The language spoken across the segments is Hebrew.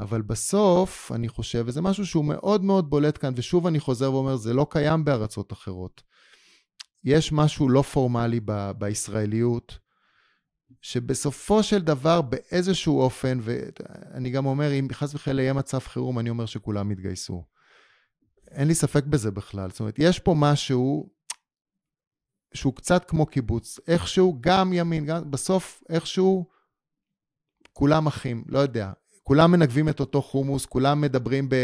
אבל בסוף, אני חושב, וזה משהו שהוא מאוד מאוד בולט כאן, ושוב אני חוזר ואומר, זה לא קיים בארצות אחרות. יש משהו לא פורמלי ב- בישראליות, שבסופו של דבר, באיזשהו אופן, ואני גם אומר, אם חס וחלילה יהיה מצב חירום, אני אומר שכולם יתגייסו. אין לי ספק בזה בכלל. זאת אומרת, יש פה משהו שהוא קצת כמו קיבוץ. איכשהו, גם ימין, גם, בסוף איכשהו כולם אחים, לא יודע. כולם מנגבים את אותו חומוס, כולם מדברים ב...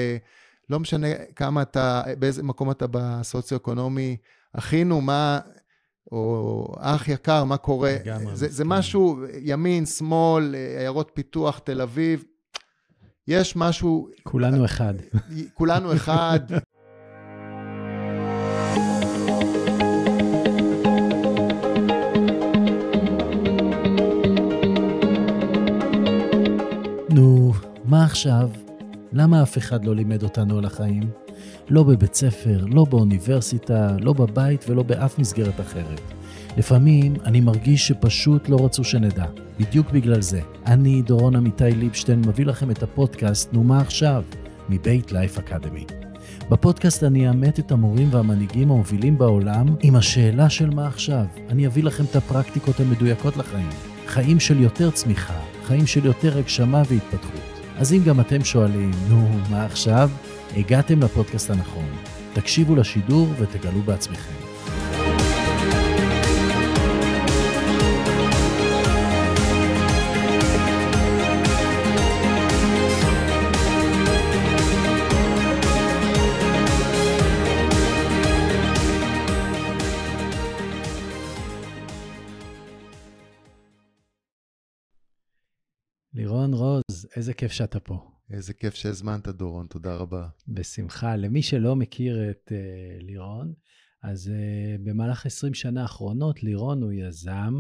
לא משנה כמה אתה, באיזה מקום אתה בסוציו-אקונומי, אחינו, מה... או אח יקר, מה קורה? זה, זה, זה כן. משהו, ימין, שמאל, עיירות פיתוח, תל אביב. יש משהו... כולנו אחד. כולנו אחד. עכשיו, למה אף אחד לא לימד אותנו על החיים? לא בבית ספר, לא באוניברסיטה, לא בבית ולא באף מסגרת אחרת. לפעמים אני מרגיש שפשוט לא רצו שנדע. בדיוק בגלל זה, אני, דורון עמיתי ליבשטיין, מביא לכם את הפודקאסט "נו מה עכשיו?" מבית לייף אקדמי. בפודקאסט אני אאמת את המורים והמנהיגים המובילים בעולם עם השאלה של מה עכשיו. אני אביא לכם את הפרקטיקות המדויקות לחיים. חיים של יותר צמיחה, חיים של יותר הגשמה והתפתחות. אז אם גם אתם שואלים, נו, מה עכשיו? הגעתם לפודקאסט הנכון. תקשיבו לשידור ותגלו בעצמכם. איזה כיף שאתה פה. איזה כיף שהזמנת, דורון, תודה רבה. בשמחה. למי שלא מכיר את uh, לירון, אז uh, במהלך 20 שנה האחרונות, לירון הוא יזם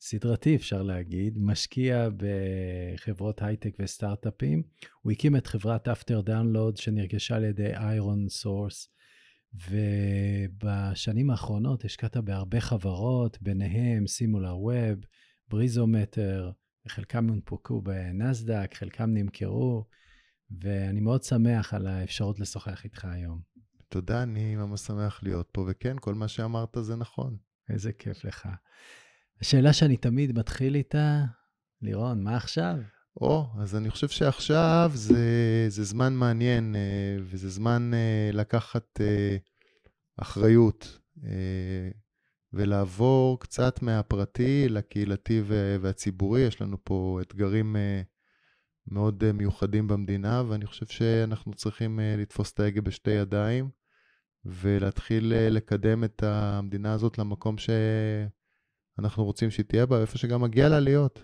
סדרתי, אפשר להגיד, משקיע בחברות הייטק וסטארט-אפים. הוא הקים את חברת After Download, שנרכשה על ידי איירון סורס, ובשנים האחרונות השקעת בהרבה חברות, ביניהם סימולר ווב, בריזומטר, חלקם הונפקו בנסדק, חלקם נמכרו, ואני מאוד שמח על האפשרות לשוחח איתך היום. תודה, אני ממש שמח להיות פה, וכן, כל מה שאמרת זה נכון. איזה כיף לך. השאלה שאני תמיד מתחיל איתה, לירון, מה עכשיו? או, אז אני חושב שעכשיו זה, זה זמן מעניין, אה, וזה זמן אה, לקחת אה, אחריות ולעבור קצת מהפרטי לקהילתי והציבורי. יש לנו פה אתגרים אה, מאוד אה, מיוחדים במדינה, ואני חושב שאנחנו צריכים אה, לתפוס את ההגה בשתי ידיים ולהתחיל לקדם את המדינה הזאת למקום שאנחנו רוצים שהיא תהיה בה, איפה שגם מגיע לה להיות.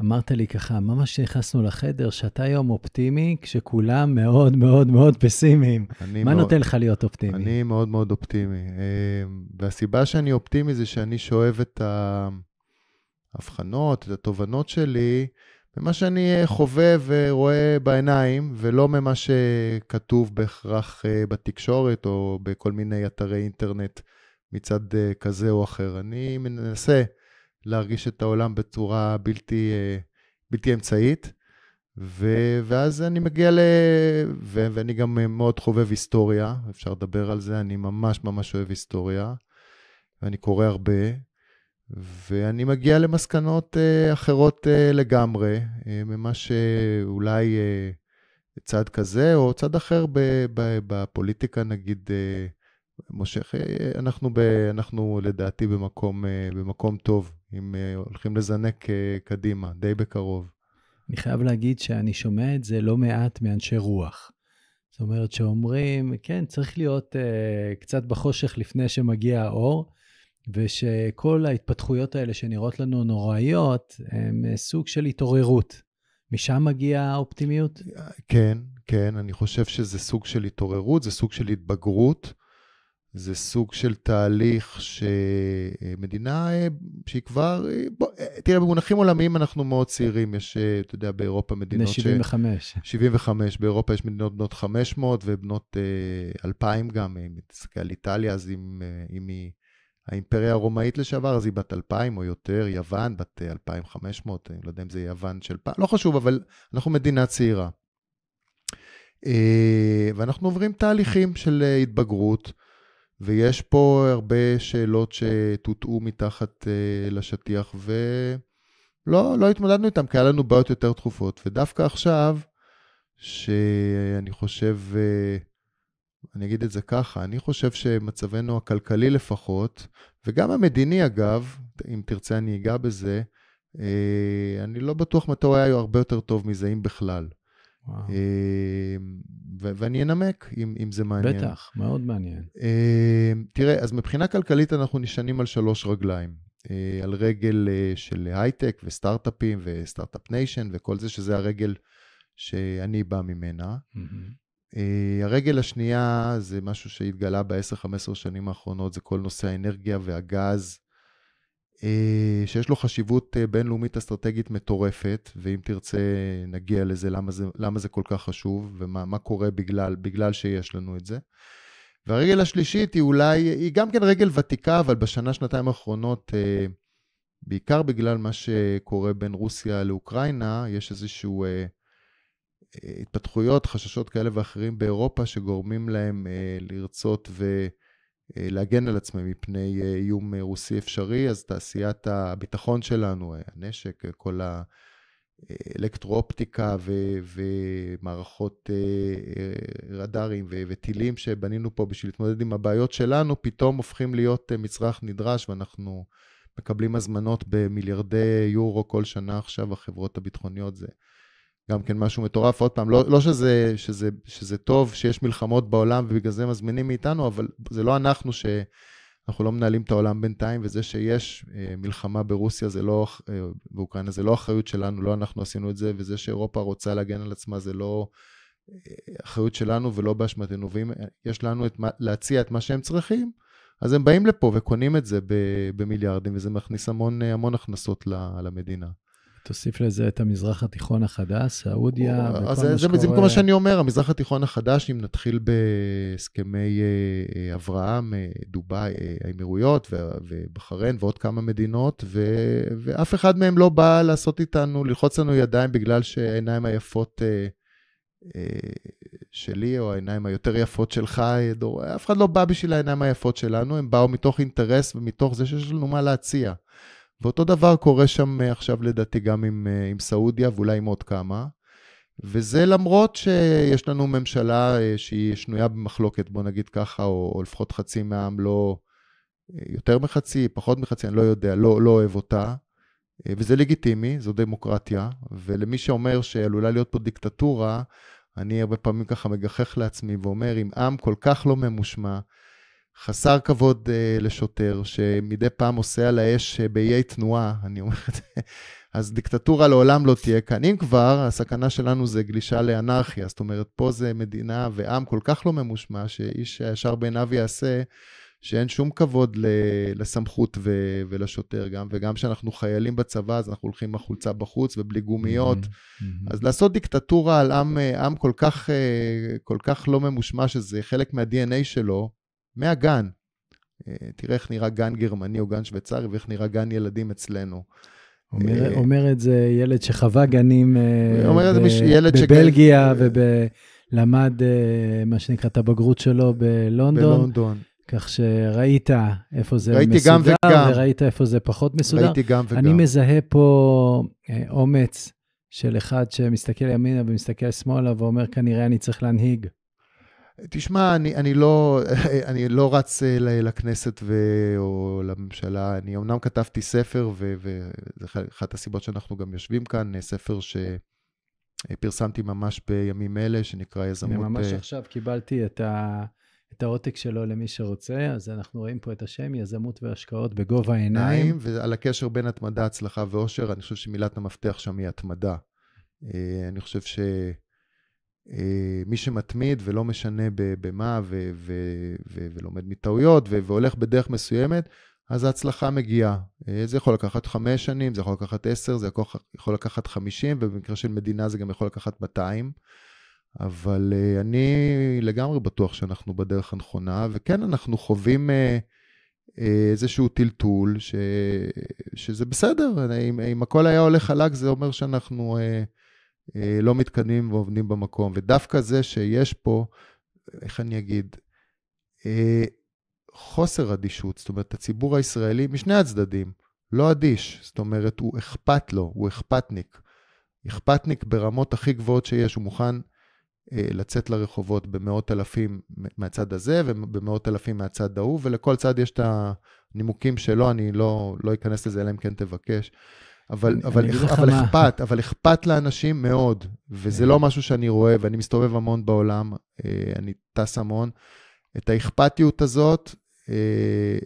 אמרת לי ככה, ממש נכנסנו לחדר, שאתה היום אופטימי, כשכולם מאוד מאוד מאוד פסימיים. מה מאוד, נותן לך להיות אופטימי? אני מאוד מאוד אופטימי. אמ, והסיבה שאני אופטימי זה שאני שואב את ההבחנות, את התובנות שלי, ממה שאני חווה ורואה בעיניים, ולא ממה שכתוב בהכרח אה, בתקשורת או בכל מיני אתרי אינטרנט מצד אה, כזה או אחר. אני מנסה... להרגיש את העולם בצורה בלתי, אה, בלתי אמצעית. ו- ואז אני מגיע ל... ו- ואני גם מאוד חובב היסטוריה, אפשר לדבר על זה, אני ממש ממש אוהב היסטוריה, ואני קורא הרבה, ואני מגיע למסקנות uh, אחרות uh, לגמרי, uh, ממה שאולי uh, צד כזה או צד אחר ב- ב- בפוליטיקה, נגיד, uh, מושך, uh, אנחנו, ב- אנחנו לדעתי במקום, uh, במקום טוב אם אה, הולכים לזנק אה, קדימה, די בקרוב. אני חייב להגיד שאני שומע את זה לא מעט מאנשי רוח. זאת אומרת שאומרים, כן, צריך להיות uh, קצת בחושך לפני שמגיע האור, ושכל ההתפתחויות האלה שנראות לנו נוראיות, הן סוג של התעוררות. משם מגיעה האופטימיות? כן, כן, אני חושב שזה סוג של התעוררות, זה סוג של התבגרות. זה סוג של תהליך שמדינה אה, שהיא כבר, אה, בוא, אה, תראה, במונחים עולמיים אנחנו מאוד צעירים, יש, אתה יודע, באירופה מדינות... בני 75. ש... 75, באירופה יש מדינות בנות 500 ובנות uh, 2,000 גם, אם תסתכל על איטליה, אז אם, אם היא האימפריה הרומאית לשעבר, אז היא בת 2,000 או יותר, יוון בת 2,500, אני לא יודע אם זה יוון של פעם, לא חשוב, אבל אנחנו מדינה צעירה. Uh, ואנחנו עוברים תהליכים של uh, התבגרות. ויש פה הרבה שאלות שטוטאו מתחת uh, לשטיח, ולא לא התמודדנו איתן, כי היה לנו בעיות יותר דחופות. ודווקא עכשיו, שאני חושב, uh, אני אגיד את זה ככה, אני חושב שמצבנו הכלכלי לפחות, וגם המדיני אגב, אם תרצה אני אגע בזה, uh, אני לא בטוח מתי הוא היה הרבה יותר טוב מזה, אם בכלל. אמ, ו- ואני אנמק אם, אם זה מעניין. בטח, מאוד מעניין. Uh, תראה, אז מבחינה כלכלית אנחנו נשענים על שלוש רגליים. Uh, על רגל uh, של הייטק וסטארט-אפים וסטארט-אפ ניישן וכל זה, שזה הרגל שאני בא ממנה. Mm-hmm. הרגל השנייה זה משהו שהתגלה ב-10-15 שנים האחרונות, זה כל נושא האנרגיה והגז אה, שיש לו חשיבות אה, בינלאומית אסטרטגית מטורפת, ואם תרצה נגיע לזה, למה זה, למה זה כל כך חשוב, ומה קורה בגלל, בגלל שיש לנו את זה. והרגל השלישית היא אולי, היא גם כן רגל ותיקה, אבל בשנה, שנתיים האחרונות, אה, בעיקר בגלל מה שקורה בין רוסיה לאוקראינה, יש איזשהו התפתחויות, חששות כאלה ואחרים באירופה, שגורמים להם לרצות ו... אה, להגן על עצמם מפני אה, איום אה, רוסי אפשרי, אז תעשיית הביטחון שלנו, הנשק, כל האלקטרואופטיקה ו- ומערכות רדארים ו- וטילים שבנינו פה בשביל להתמודד עם הבעיות שלנו, פתאום הופכים להיות מצרך נדרש ואנחנו מקבלים הזמנות במיליארדי יורו כל שנה עכשיו, החברות הביטחוניות זה. גם כן משהו מטורף. עוד פעם, לא, לא שזה, שזה, שזה טוב שיש מלחמות בעולם ובגלל זה מזמינים מאיתנו, אבל זה לא אנחנו ש... אנחנו לא מנהלים את העולם בינתיים, וזה שיש אה, מלחמה ברוסיה זה לא, אה, באוקראינה זה לא אחריות שלנו, לא אנחנו עשינו את זה, וזה שאירופה רוצה להגן על עצמה זה לא אה, אחריות שלנו ולא באשמתנו. ואם יש לנו את להציע את מה שהם צריכים, אז הם באים לפה וקונים את זה במיליארדים, וזה מכניס המון, המון הכנסות למדינה. תוסיף לזה את המזרח התיכון החדש, סעודיה, וכל מה שקורה. זה בדיוק מה שאני אומר, המזרח התיכון החדש, אם נתחיל בהסכמי אה, אה, אברהם, אה, דובאי, האמירויות ובחריין ועוד כמה מדינות, ו, ואף אחד מהם לא בא לעשות איתנו, ללחוץ לנו ידיים בגלל שהעיניים היפות שלי, או העיניים היותר יפות שלך, דור, אף אחד לא בא בשביל העיניים היפות שלנו, הם באו מתוך אינטרס ומתוך זה שיש לנו מה להציע. ואותו דבר קורה שם אה, עכשיו לדעתי גם עם, אה, עם סעודיה ואולי עם עוד כמה. וזה למרות שיש לנו ממשלה אה, שהיא שנויה במחלוקת, בוא נגיד ככה, או, או לפחות חצי מהעם לא, יותר מחצי, פחות מחצי, אני לא יודע, לא, לא אוהב אותה. וזה לגיטימי, זו דמוקרטיה, ולמי שאומר שעלולה להיות פה דיקטטורה, אני הרבה פעמים ככה מגחך לעצמי ואומר, אם עם כל כך לא ממושמע, חסר כבוד uh, לשוטר, שמדי פעם עושה על האש uh, באיי תנועה, אני אומר את זה. אז דיקטטורה לעולם לא תהיה כאן. אם כבר, הסכנה שלנו זה גלישה לאנרכיה. זאת אומרת, פה זה מדינה ועם כל כך לא ממושמע, שאיש הישר בעיניו יעשה, שאין שום כבוד לסמכות ו- ולשוטר גם, וגם כשאנחנו חיילים בצבא, אז אנחנו הולכים עם החולצה בחוץ ובלי גומיות. אז לעשות דיקטטורה על עם, אה, עם כל, כך, כל כך לא ממושמע, שזה חלק מה-DNA שלו, מהגן. אה, תראה איך נראה גן גרמני או גן שוויצרי ואיך נראה גן ילדים אצלנו. אומר, אה, אומר את זה ילד שחווה גנים אה, אומר ב, זה ילד בבלגיה שגל... ולמד, מה שנקרא, את הבגרות שלו בלונדון. בלונדון. כך שראית איפה זה ראיתי מסודר, גם וגם. וראית איפה זה פחות מסודר. ראיתי גם וגם. אני מזהה פה אומץ של אחד שמסתכל ימינה ומסתכל שמאלה ואומר, כנראה אני צריך להנהיג. תשמע, אני, אני, לא, אני לא רץ אה, לכנסת ו, או לממשלה, אני אמנם כתבתי ספר, וזו אחת הסיבות שאנחנו גם יושבים כאן, אה, ספר שפרסמתי ממש בימים אלה, שנקרא יזמות... אני וממש אה, עכשיו קיבלתי את, ה, את העותק שלו למי שרוצה, אז אנחנו רואים פה את השם, יזמות והשקעות בגובה העיניים. ועל הקשר בין התמדה, הצלחה ואושר, אני חושב שמילת המפתח שם היא התמדה. אני חושב ש... אה, מי שמתמיד ולא משנה במה ו- ו- ו- ולומד מטעויות ו- והולך בדרך מסוימת, אז ההצלחה מגיעה. אה, זה יכול לקחת חמש שנים, זה יכול לקחת עשר, זה יכול לקחת חמישים, ובמקרה של מדינה זה גם יכול לקחת מאתיים. אבל אה, אני לגמרי בטוח שאנחנו בדרך הנכונה, וכן, אנחנו חווים איזשהו טלטול, ש... שזה בסדר, אם, אם הכל היה הולך חלק, זה אומר שאנחנו... אה, אה, לא מתקדמים ועובדים במקום. ודווקא זה שיש פה, איך אני אגיד, אה, חוסר אדישות, זאת אומרת, הציבור הישראלי משני הצדדים לא אדיש, זאת אומרת, הוא אכפת לו, הוא אכפתניק. אכפתניק ברמות הכי גבוהות שיש, הוא מוכן אה, לצאת לרחובות במאות אלפים מהצד הזה ובמאות אלפים מהצד ההוא, ולכל צד יש את הנימוקים שלו, אני לא, לא אכנס לזה אלא אם כן תבקש. אבל, אבל, אבל, אבל אכפת, אבל אכפת לאנשים מאוד, וזה אה. לא משהו שאני רואה, ואני מסתובב המון בעולם, אה, אני טס המון. את האכפתיות הזאת, אה,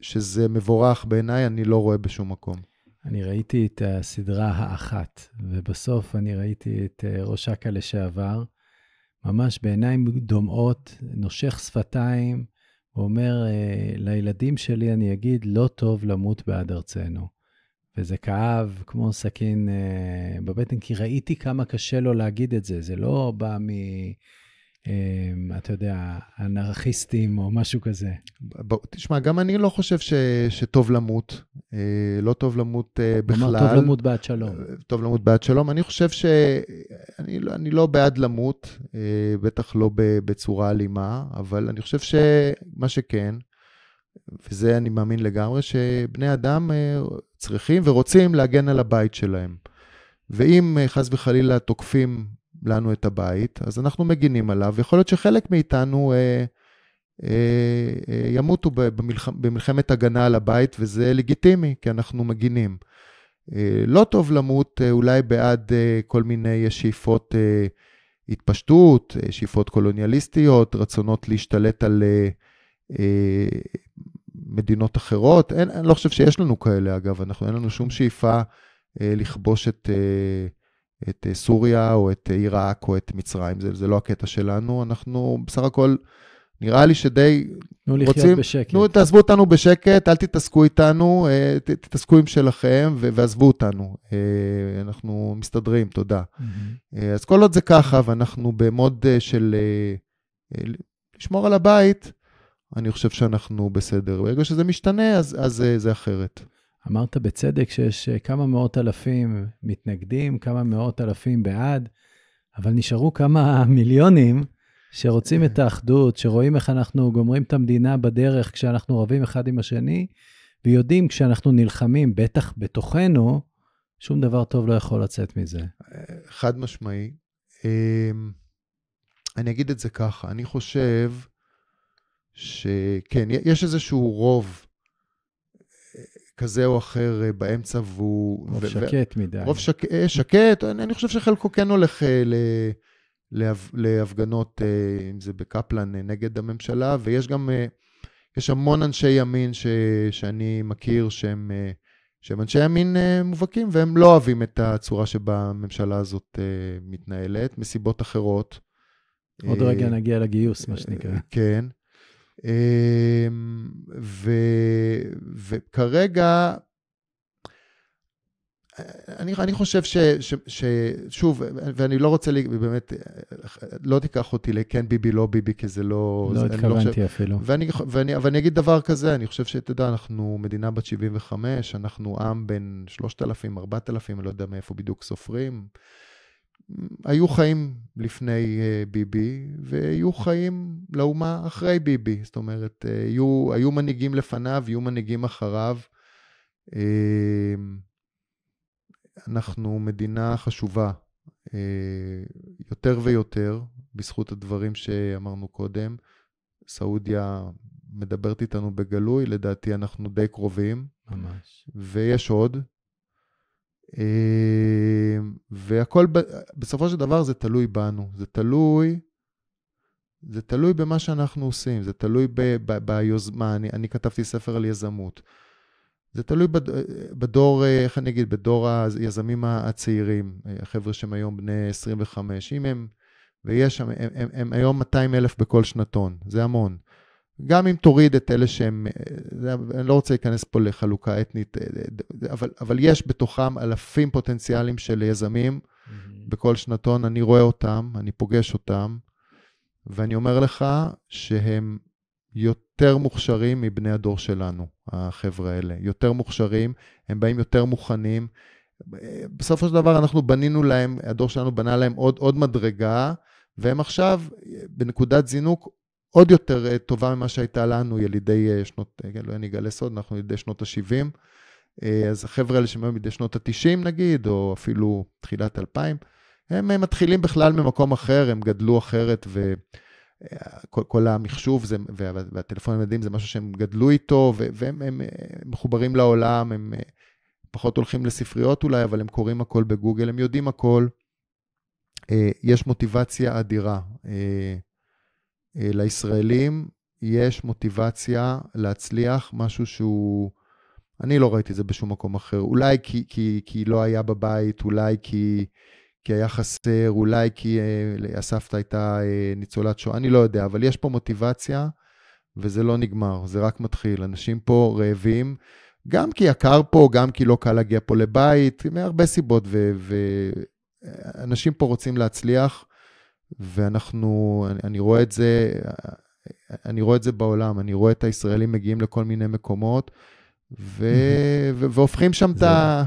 שזה מבורך בעיניי, אני לא רואה בשום מקום. אני ראיתי את הסדרה האחת, ובסוף אני ראיתי את ראש אכ"א לשעבר, ממש בעיניים דומעות, נושך שפתיים, ואומר, לילדים שלי אני אגיד, לא טוב למות בעד ארצנו. וזה כאב כמו סכין אה, בבטן, כי ראיתי כמה קשה לו להגיד את זה. זה לא בא מ... אה, אתה יודע, אנרכיסטים או משהו כזה. ב- תשמע, גם אני לא חושב ש, שטוב למות. אה, לא טוב למות אה, בכלל. כלומר, טוב למות בעד שלום. אה, טוב למות בעד שלום. אני חושב שאני לא, אני לא בעד למות, אה, בטח לא בצורה אלימה, אבל אני חושב שמה שכן, וזה אני מאמין לגמרי, שבני אדם אה, צריכים ורוצים להגן על הבית שלהם. ואם אה, חס וחלילה תוקפים לנו את הבית, אז אנחנו מגינים עליו. ויכול להיות שחלק מאיתנו אה, אה, אה, ימותו במלח, במלחמת הגנה על הבית, וזה לגיטימי, כי אנחנו מגינים. אה, לא טוב למות אה, אולי בעד אה, כל מיני אה, שאיפות אה, התפשטות, אה, שאיפות קולוניאליסטיות, רצונות להשתלט על... אה, מדינות אחרות. אין, אני לא חושב שיש לנו כאלה, אגב, אנחנו, אין לנו שום שאיפה אה, לכבוש את, אה, את אה, סוריה או את אה, עיראק או את מצרים, זה, זה לא הקטע שלנו, אנחנו בסך הכל... נראה לי שדי תנו רוצים... תנו לחיות בשקט. תנו, תעזבו אותנו בשקט, אל תתעסקו איתנו, אה, ת, תתעסקו עם שלכם ו- ועזבו אותנו. אה, אנחנו מסתדרים, תודה. Mm-hmm. אז כל עוד זה ככה, ואנחנו במוד של לשמור על הבית, אני חושב שאנחנו בסדר. ברגע שזה משתנה, אז, אז זה אה, זה אחרת. אמרת בצדק שיש אה, כמה מאות אלפים מתנגדים, כמה מאות אלפים בעד, אבל נשארו כמה מיליונים שרוצים את האחדות, שרואים איך אנחנו גומרים את המדינה בדרך כשאנחנו רבים אחד עם השני, ויודעים כשאנחנו נלחמים, בטח בתוכנו, שום דבר טוב לא יכול לצאת מזה. אה, חד משמעי. אמ, אני אגיד את זה ככה, אני חושב שכן, יש איזשהו רוב אה, כזה או אחר אה, באמצע, והוא... רוב ו- שקט ו- מדי. רוב שק- אה, שקט, אני, אני חושב שחלקו כן הולך ל- להפ- להפגנות, אם זה בקפלן, נגד הממשלה, ויש גם, יש המון אנשי ימין ש- שאני מכיר שהם... שהם אנשי ימין מובהקים, והם לא אוהבים את הצורה שבה הממשלה הזאת מתנהלת, מסיבות אחרות. עוד רגע נגיע לגיוס, מה שנקרא. כן. אמ, ו, וכרגע, אני, אני חושב ש, ש, ש, ששוב, ואני לא רוצה, לי, באמת, לא תיקח אותי לכן ביבי, לא ביבי, כי זה לא... לא התכוונתי לא חושב, אפילו. ואני, ואני, ואני, ואני אגיד דבר כזה, אני חושב שאתה יודע, אנחנו מדינה בת 75, אנחנו עם בין 3,000, 4,000, אני לא יודע מאיפה בדיוק סופרים. היו חיים לפני אה, ביבי, ויהיו חיים לאומה אחרי ביבי. זאת אומרת, אה, היו, היו מנהיגים לפניו, יהיו מנהיגים אחריו. אה, אנחנו מדינה חשובה יותר ויותר, בזכות הדברים שאמרנו קודם. סעודיה מדברת איתנו בגלוי, לדעתי אנחנו די קרובים. ממש. ויש עוד, אמ, והכל, בסופו של דבר זה תלוי בנו, זה תלוי, זה תלוי במה שאנחנו עושים, זה תלוי ב, ב, ביוזמה, אני, אני כתבתי ספר על יזמות. זה תלוי בדור, אה, איך אני אגיד, בדור היזמים הצעירים, אה, החבר'ה שהם היום בני 25, אם הם, ויש שם, הם, הם, הם היום 200 אלף בכל שנתון, זה המון. גם אם תוריד את אלה שהם, אה, אני לא רוצה להיכנס פה לחלוקה אתנית, אה, אה, אבל, אבל יש בתוכם אלפים פוטנציאלים של יזמים. Mm-hmm. בכל שנתון אני רואה אותם, אני פוגש אותם, ואני אומר לך שהם יותר מוכשרים מבני הדור שלנו, החבר'ה האלה. יותר מוכשרים, הם באים יותר מוכנים. בסופו של דבר אנחנו בנינו להם, הדור שלנו בנה להם עוד, עוד מדרגה, והם עכשיו בנקודת זינוק עוד יותר אה, טובה ממה שהייתה לנו, ילידי אה, שנות, אה, כן, לא אני אגלה סוד, אנחנו ילידי שנות ה-70. אז החבר'ה האלה שהם היו מידי שנות ה-90 נגיד, או אפילו תחילת 2000, הם, הם מתחילים בכלל ממקום אחר, הם גדלו אחרת, וכל המחשוב זה, וה, והטלפון הילדים זה משהו שהם גדלו איתו, והם הם, הם מחוברים לעולם, הם פחות הולכים לספריות אולי, אבל הם קוראים הכל בגוגל, הם יודעים הכל. יש מוטיבציה אדירה. אה, לישראלים יש מוטיבציה להצליח, משהו שהוא... אני לא ראיתי את זה בשום מקום אחר. אולי כי, כי, כי לא היה בבית, אולי כי, כי היה חסר, אולי כי אה, הסבתא הייתה אה, ניצולת שואה, אני לא יודע, אבל יש פה מוטיבציה, וזה לא נגמר, זה רק מתחיל. אנשים פה רעבים, גם כי יקר פה, גם כי לא קל להגיע פה לבית, מהרבה סיבות, ואנשים פה רוצים להצליח. ואנחנו, אני, אני רואה את זה, אני רואה את זה בעולם, אני רואה את הישראלים מגיעים לכל מיני מקומות, ו, ו, והופכים שם זה, את ה...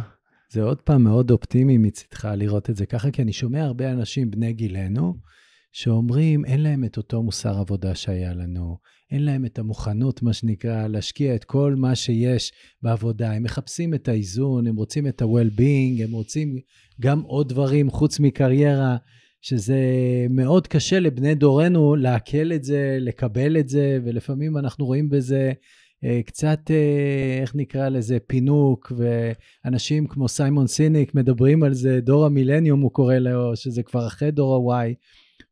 זה עוד פעם מאוד אופטימי מצדך לראות את זה ככה, כי אני שומע הרבה אנשים בני גילנו, שאומרים, אין להם את אותו מוסר עבודה שהיה לנו, אין להם את המוכנות, מה שנקרא, להשקיע את כל מה שיש בעבודה. הם מחפשים את האיזון, הם רוצים את ה-well-being, הם רוצים גם עוד דברים חוץ מקריירה. שזה מאוד קשה לבני דורנו לעכל את זה, לקבל את זה, ולפעמים אנחנו רואים בזה אה, קצת, אה, איך נקרא לזה, פינוק, ואנשים כמו סיימון סיניק מדברים על זה, דור המילניום הוא קורא לו, שזה כבר אחרי דור ה-Y.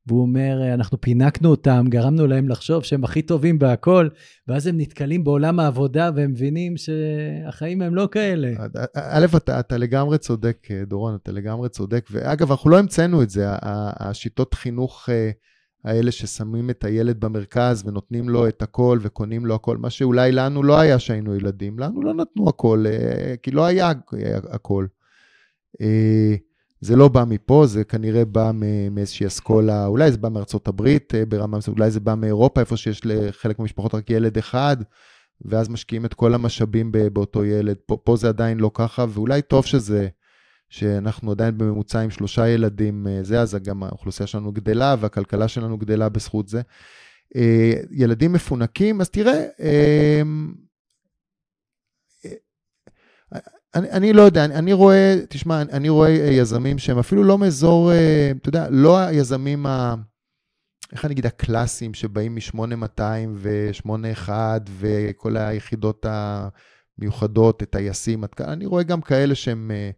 והוא אומר, אה, אנחנו פינקנו אותם, גרמנו להם לחשוב שהם הכי טובים בהכל, ואז הם נתקלים בעולם העבודה והם מבינים שהחיים הם לא כאלה. אה, אה, א', אתה, אתה לגמרי צודק, דורון, אתה לגמרי צודק. ואגב, אנחנו לא המצאנו את זה, השיטות חינוך האלה ששמים את הילד במרכז ונותנים לו את הכל וקונים לו הכל, מה שאולי לנו לא היה שהיינו ילדים, לנו לא נתנו הכל, כי לא היה הכל. זה לא בא מפה, זה כנראה בא מאיזושהי אסכולה, אולי זה בא מארצות הברית אה, ברמה מסוימת, אולי זה בא מאירופה, איפה שיש לחלק מהמשפחות רק ילד אחד, ואז משקיעים את כל המשאבים באותו ילד. פה, פה זה עדיין לא ככה, ואולי טוב שזה, שאנחנו עדיין בממוצע עם שלושה ילדים, אה, זה, אז גם האוכלוסייה שלנו גדלה והכלכלה שלנו גדלה בזכות זה. אה, ילדים מפונקים, אז תראה, אני, אני לא יודע, אני, אני רואה, תשמע, אני, אני רואה אה, יזמים שהם אפילו לא מאזור, אה, אתה יודע, לא היזמים ה... איך אני אגיד, הקלאסיים שבאים מ-8200 ו-81 וכל היחידות המיוחדות, הטייסים, אני רואה גם כאלה שהם אה,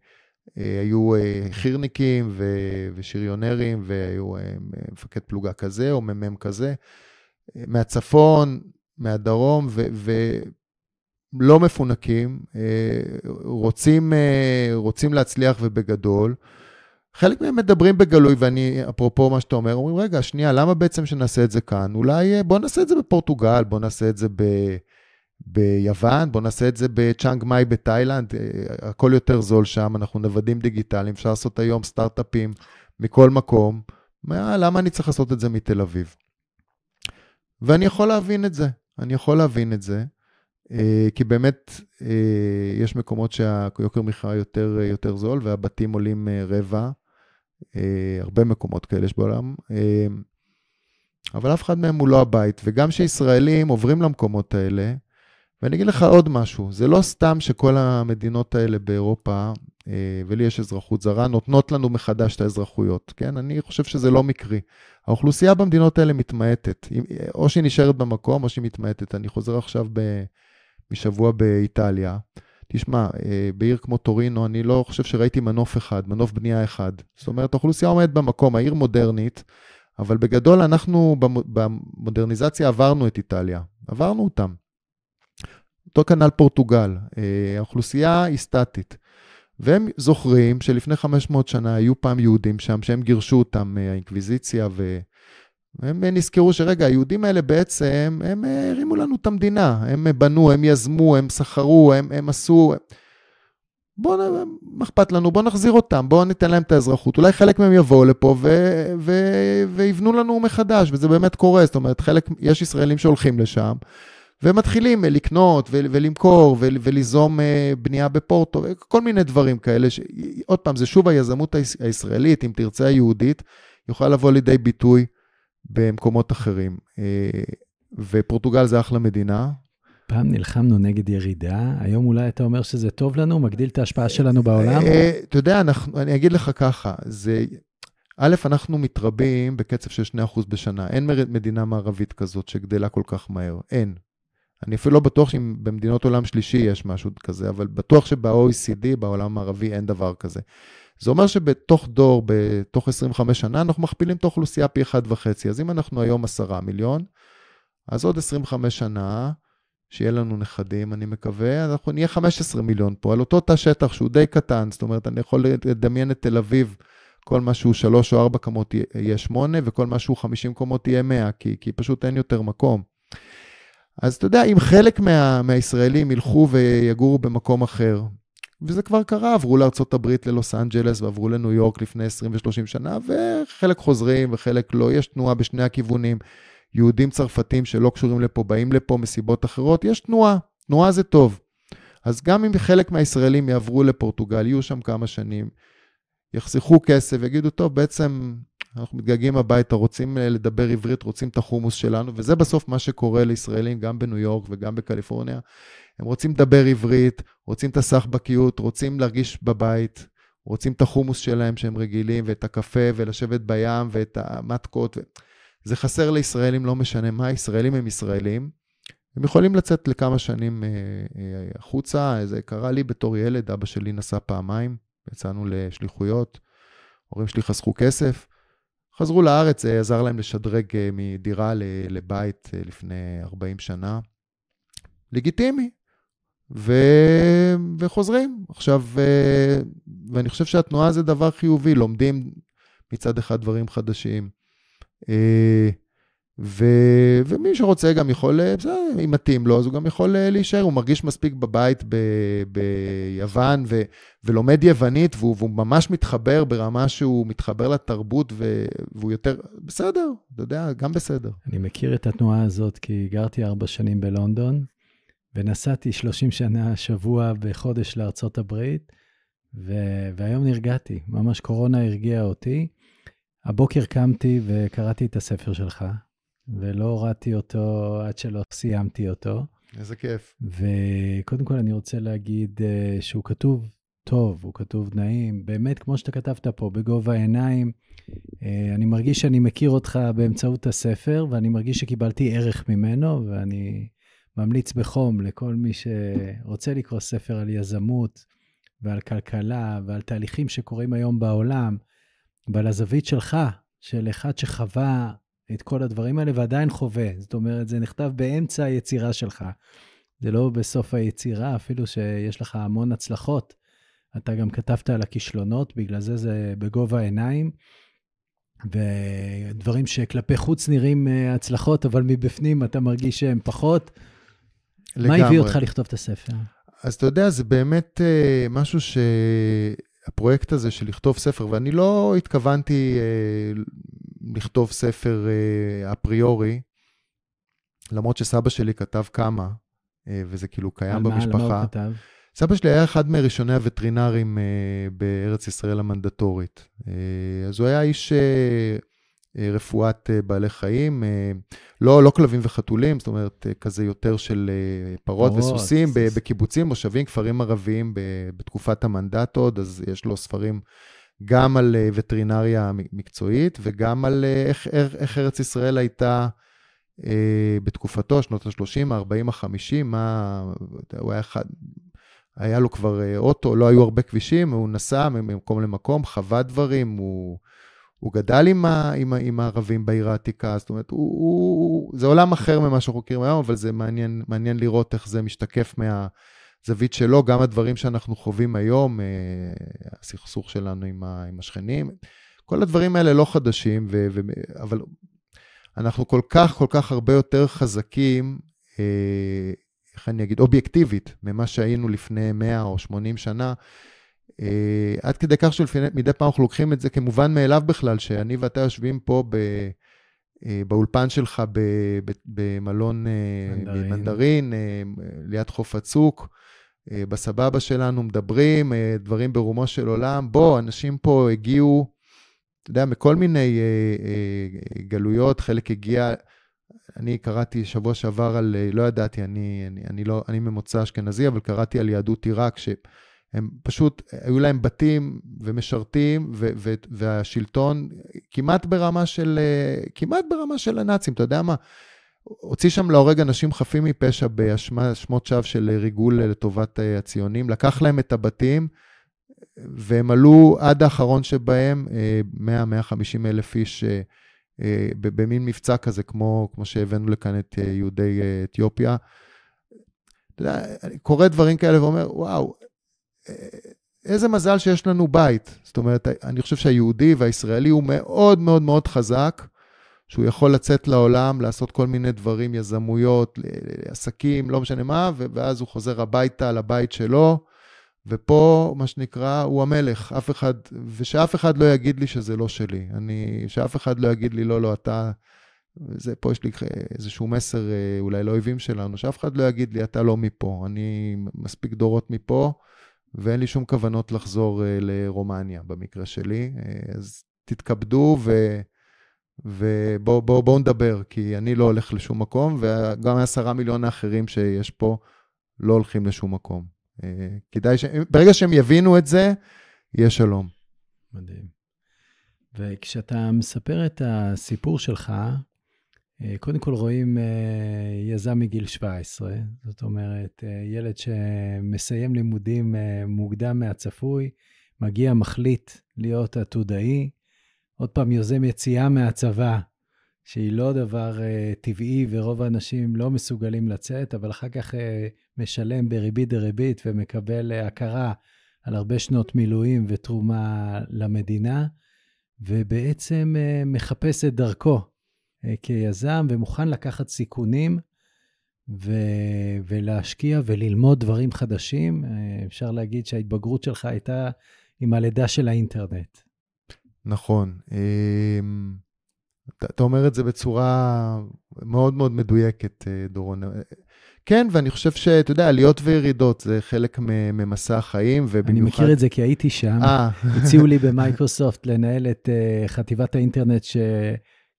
היו חירניקים ו- ושריונרים והיו מפקד פלוגה כזה או מ"מ כזה, מהצפון, מהדרום, ו... ו- לא מפונקים, אה, רוצים, אה, רוצים להצליח ובגדול. חלק מהם מדברים בגלוי, ואני, אפרופו מה שאתה אומר, אומרים, רגע, שנייה, למה בעצם שנעשה את זה כאן? אולי אה, בוא נעשה את זה בפורטוגל, בוא נעשה את זה ב... ביוון, בוא נעשה את זה בצ'אנג מאי בתאילנד, הכל יותר זול שם, אנחנו נוודים דיגיטליים, אפשר לעשות היום סטארט-אפים מכל מקום. מה, למה אני צריך לעשות את זה מתל אביב? ואני יכול להבין את זה, אני יכול להבין את זה. אה, כי באמת אה, יש מקומות שהיוקר מכירה יותר, אה, יותר זול והבתים עולים רבע, הרבה מקומות כאלה יש בעולם, אבל אף אחד מהם הוא לא הבית. וגם כשישראלים עוברים למקומות האלה, ואני אגיד לך עוד משהו, זה לא סתם שכל המדינות האלה באירופה, ולי יש אזרחות זרה, נותנות לנו מחדש את האזרחויות, כן? אני חושב שזה לא מקרי. האוכלוסייה במדינות האלה מתמעטת, או שהיא נשארת במקום או שהיא מתמעטת. אני חוזר עכשיו ב... משבוע באיטליה. תשמע, אה, בעיר כמו טורינו, אני לא חושב שראיתי מנוף אחד, מנוף בנייה אחד. זאת אומרת, האוכלוסייה עומדת במקום, העיר מודרנית, אבל בגדול אנחנו במודרניזציה עברנו את איטליה, עברנו אותם. אותו כנ"ל פורטוגל, אה, האוכלוסייה היא סטטית. והם זוכרים שלפני 500 שנה היו פעם יהודים שם, שהם גירשו אותם, מהאינקוויזיציה, אה, ו... הם נזכרו שרגע, היהודים האלה בעצם, הם אה, הרימו לנו את המדינה, הם אה, בנו, הם יזמו, הם סחרו, הם, הם עשו... בואו, מה אכפת לנו? בואו נחזיר אותם, בואו ניתן להם את האזרחות. אולי חלק מהם יבואו לפה ו- ו- ויבנו לנו מחדש, וזה באמת קורה. זאת אומרת, חלק, יש ישראלים שהולכים לשם, ומתחילים אה, לקנות ו- ולמכור ו- וליזום בנייה בפורטו, כל מיני דברים כאלה. ש- עוד פעם, זה שוב היזמות הישראלית, אם תרצה היהודית, יוכל לבוא לידי ביטוי במקומות אחרים. אה, ופורטוגל זה אחלה מדינה. פעם נלחמנו נגד ירידה, היום אולי אתה אומר שזה טוב לנו, מגדיל את ההשפעה שלנו בעולם? אה, אתה יודע, אני אגיד לך ככה, זה... א', אנחנו מתרבים בקצב של 2% בשנה. אין מדינה מערבית כזאת שגדלה כל כך מהר, אין. אני אפילו לא בטוח שאם במדינות עולם שלישי יש משהו כזה, אבל בטוח שב-OECD, בעולם המערבי, אין דבר כזה. זה אומר שבתוך דור, בתוך 25 שנה, אנחנו מכפילים את האוכלוסייה פי 1.5. אז אם אנחנו היום 10 מיליון, אז עוד 25 שנה, שיהיה לנו נכדים, אני מקווה, אנחנו נהיה 15 מיליון פה, על אותו תא שטח שהוא די קטן, זאת אומרת, אני יכול לדמיין את תל אביב, כל מה שהוא 3 או 4 קומות יהיה 8, וכל מה שהוא 50 קומות יהיה 100, כי, כי פשוט אין יותר מקום. אז אתה יודע, אם חלק מה, מהישראלים ילכו ויגורו במקום אחר, וזה כבר קרה, עברו לארה"ב, ללוס אנג'לס, ועברו לניו יורק לפני 20 ו-30 שנה, וחלק חוזרים וחלק לא, יש תנועה בשני הכיוונים. יהודים צרפתים שלא קשורים לפה, באים לפה מסיבות אחרות, יש תנועה, תנועה זה טוב. אז גם אם חלק מהישראלים יעברו לפורטוגל, יהיו שם כמה שנים, יחסכו כסף, יגידו, טוב, בעצם אנחנו מתגעגעים הביתה, רוצים אה, לדבר עברית, רוצים את החומוס שלנו, וזה בסוף מה שקורה לישראלים גם בניו יורק וגם בקליפורניה. הם רוצים לדבר עברית, רוצים את הסחבקיות, רוצים להרגיש בבית, רוצים את החומוס שלהם שהם רגילים, ואת הקפה, ולשבת בים, ואת המתקות. ו... זה חסר לישראלים, לא משנה מה, ישראלים הם ישראלים. הם יכולים לצאת לכמה שנים החוצה, אה, אה, זה קרה לי בתור ילד, אבא שלי נסע פעמיים, יצאנו לשליחויות, הורים שלי חסכו כסף, חזרו לארץ, זה אה, עזר להם לשדרג אה, מדירה לבית אה, לפני 40 שנה. לגיטימי, ו... וחוזרים. עכשיו, ו... אה, ואני חושב שהתנועה זה דבר חיובי, לומדים מצד אחד דברים חדשים. אה, ו... ומי שרוצה גם יכול, אה, בסדר, אם מתאים לו, אז הוא גם יכול להישאר. הוא מרגיש מספיק בבית ב... ביוון ו... ולומד יוונית, והוא... והוא ממש מתחבר ברמה שהוא מתחבר לתרבות, ו... והוא יותר, בסדר, אתה יודע, גם בסדר. אני מכיר את התנועה הזאת, כי גרתי ארבע שנים בלונדון, ונסעתי 30 שנה, שבוע וחודש לארצות הברית, ו- והיום נרגעתי, ממש קורונה הרגיעה אותי. הבוקר קמתי וקראתי את הספר שלך, ולא הורדתי אותו עד שלא סיימתי אותו. איזה כיף. וקודם כל אני רוצה להגיד אה, שהוא כתוב טוב, הוא כתוב נעים, באמת כמו שאתה כתבת פה, בגובה העיניים. אה, אני מרגיש שאני מכיר אותך באמצעות הספר, ואני מרגיש שקיבלתי ערך ממנו, ואני ממליץ בחום לכל מי שרוצה לקרוא ספר על יזמות ועל כלכלה ועל תהליכים שקורים היום בעולם, ועל הזווית שלך, של אחד שחווה את כל הדברים האלה ועדיין חווה. זאת אומרת, זה נכתב באמצע היצירה שלך. זה לא בסוף היצירה, אפילו שיש לך המון הצלחות. אתה גם כתבת על הכישלונות, בגלל זה זה בגובה העיניים. ודברים שכלפי חוץ נראים אה, הצלחות, אבל מבפנים אתה מרגיש שהם פחות. לגמרי. מה הביא אותך לכתוב את הספר? אז אתה יודע, זה באמת uh, משהו שהפרויקט הזה של לכתוב ספר, ואני לא התכוונתי uh, לכתוב ספר uh, אפריורי, למרות שסבא שלי כתב כמה, uh, וזה כאילו קיים על במשפחה. על מה הוא כתב? סבא שלי היה אחד מראשוני הווטרינרים uh, בארץ ישראל המנדטורית. Uh, אז הוא היה איש... Uh, אה, רפואת אה, בעלי חיים, אה, לא, לא כלבים וחתולים, זאת אומרת, כזה יותר של פרות פרות, וסוסים בקיבוצים, מושבים, כפרים ערביים בתקופת המנדט עוד, אז יש לו ספרים גם על וטרינריה מקצועית וגם על איך, איך, איך ארץ ישראל הייתה בתקופתו, שנות ה-30, ה-40, ה-50, מה, הוא היה אחד, היה לו כבר אוטו, לא היו הרבה כבישים, הוא נסע ממקום למקום, חווה דברים, הוא... הוא גדל עם, ה, עם, ה, עם הערבים בעיר העתיקה, זאת אומרת, הוא, הוא, הוא, זה עולם אחר ממה שאנחנו מכירים היום, אבל זה מעניין, מעניין לראות איך זה משתקף מהזווית שלו, גם הדברים שאנחנו חווים היום, אה, הסכסוך שלנו עם, ה, עם השכנים, כל הדברים האלה לא חדשים, ו, ו, אבל אנחנו כל כך, כל כך הרבה יותר חזקים, אה, איך אני אגיד, אובייקטיבית, ממה שהיינו לפני 100 או 80 שנה. אה, עד כדי כך שמדי פעם אנחנו לוקחים את זה כמובן מאליו בכלל, שאני ואתה יושבים פה ב... אה, באולפן שלך ב, ב, במלון אה, מנדרין, מנדרין ליד חוף הצוק, בסבבה שלנו, מדברים, דברים ברומו של עולם. בוא, אנשים פה הגיעו, אתה יודע, מכל מיני גלויות, חלק הגיע, אני קראתי שבוע שעבר על, לא ידעתי, אני, אני, אני, לא, אני ממוצא אשכנזי, אבל קראתי על יהדות עיראק, ש... הם פשוט, היו להם בתים ומשרתים, ו- ו- והשלטון כמעט ברמה של, אה, כמעט ברמה של הנאצים, אתה יודע מה? הוציא שם להורג אנשים חפים מפשע באשמות שווא של ריגול לטובת אה, הציונים, לקח להם את הבתים, והם עלו עד האחרון שבהם, 100-150 אה, אלף איש, במין מבצע כזה, כמו, כמו שהבאנו לכאן את יהודי אתיופיה. אתה יודע, אני קורא דברים כאלה ואומר, וואו, איזה מזל שיש לנו בית. זאת אומרת, אני חושב שהיהודי והישראלי הוא מאוד מאוד מאוד חזק, שהוא יכול לצאת לעולם, לעשות כל מיני דברים, יזמויות, עסקים, לא משנה מה, ואז הוא חוזר הביתה לבית שלו, ופה, מה שנקרא, הוא המלך. אף אחד, ושאף אחד לא יגיד לי שזה לא שלי. אני, שאף אחד לא יגיד לי, לא, לא, אתה... זה, פה יש לי אה, איזשהו מסר אה, אולי לאויבים שלנו, שאף אחד לא יגיד לי, אתה לא מפה, אני מספיק דורות מפה. ואין לי שום כוונות לחזור אה, לרומניה במקרה שלי. אה, אז תתכבדו ו... ובואו בוא, בוא נדבר, כי אני לא הולך לשום מקום, וגם העשרה מיליון האחרים שיש פה לא הולכים לשום מקום. אה, כדאי ש... ברגע שהם יבינו את זה, יהיה שלום. מדהים. וכשאתה מספר את הסיפור שלך, אה, קודם כל רואים אה, יזם מגיל 17, זאת אומרת, אה, ילד שמסיים לימודים מוקדם מהצפוי, מגיע, מחליט להיות עתודאי, עוד פעם יוזם יציאה מהצבא, שהיא לא דבר טבעי ורוב האנשים לא מסוגלים לצאת, אבל אחר כך משלם בריבית דריבית ומקבל הכרה על הרבה שנות מילואים ותרומה למדינה, ובעצם מחפש את דרכו. אה, כיזם ומוכן לקחת סיכונים ו- ולהשקיע וללמוד דברים חדשים. אה, אפשר להגיד שההתבגרות שלך הייתה עם הלידה של האינטרנט. נכון. אמ, אתה אומר את זה בצורה מאוד מאוד מדויקת, אה, דורון. כן, ואני חושב שאתה יודע, עליות וירידות זה חלק ממסע החיים, ובמיוחד... אני מכיר את זה כי הייתי שם. הציעו לי במייקרוסופט לנהל את חטיבת האינטרנט ש...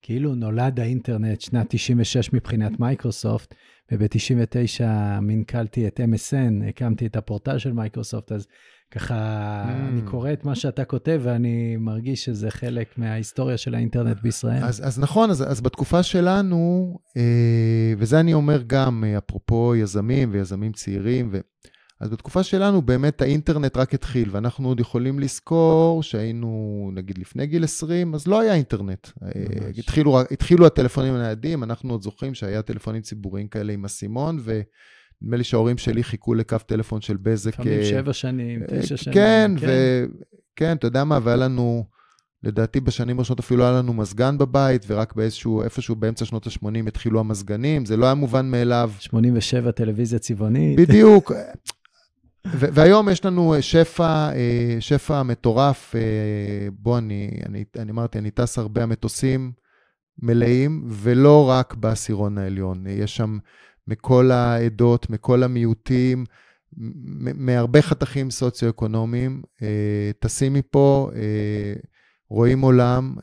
כאילו נולד האינטרנט שנת 96 מבחינת מייקרוסופט, וב-99 מנכלתי את MSN, הקמתי את הפורטל של מייקרוסופט, אז ככה mm. אני קורא את מה שאתה כותב, ואני מרגיש שזה חלק מההיסטוריה של האינטרנט בישראל. אז, אז נכון, אז, אז בתקופה שלנו, אה, וזה אני אומר גם, אה, אפרופו יזמים ויזמים צעירים, ו... אז בתקופה שלנו באמת האינטרנט רק התחיל, ואנחנו עוד יכולים לזכור שהיינו נגיד לפני גיל 20, אז לא היה אינטרנט. התחילו, התחילו הטלפונים הניידים, אנחנו עוד זוכרים שהיה טלפונים ציבוריים כאלה עם אסימון, ו... נדמה לי שההורים שלי חיכו לקו טלפון של בזק. לפעמים אה, שבע שנים, אה, תשע שנים. כן, כן. וכן, אתה יודע מה, והיה לנו, לדעתי בשנים הראשונות אפילו היה לנו מזגן בבית, ורק באיזשהו, איפשהו באמצע שנות ה-80 התחילו המזגנים, זה לא היה מובן מאליו. 87 טלוויזיה צבעונית. בדיוק, והיום יש לנו אה, שפע, אה, שפע מטורף. אה, בוא, אני, אני, אני אמרתי, אני טס הרבה, המטוסים מלאים, ולא רק בעשירון העליון. יש שם מכל העדות, מכל המיעוטים, מהרבה חתכים סוציו-אקונומיים. טסים מפה, רואים עולם.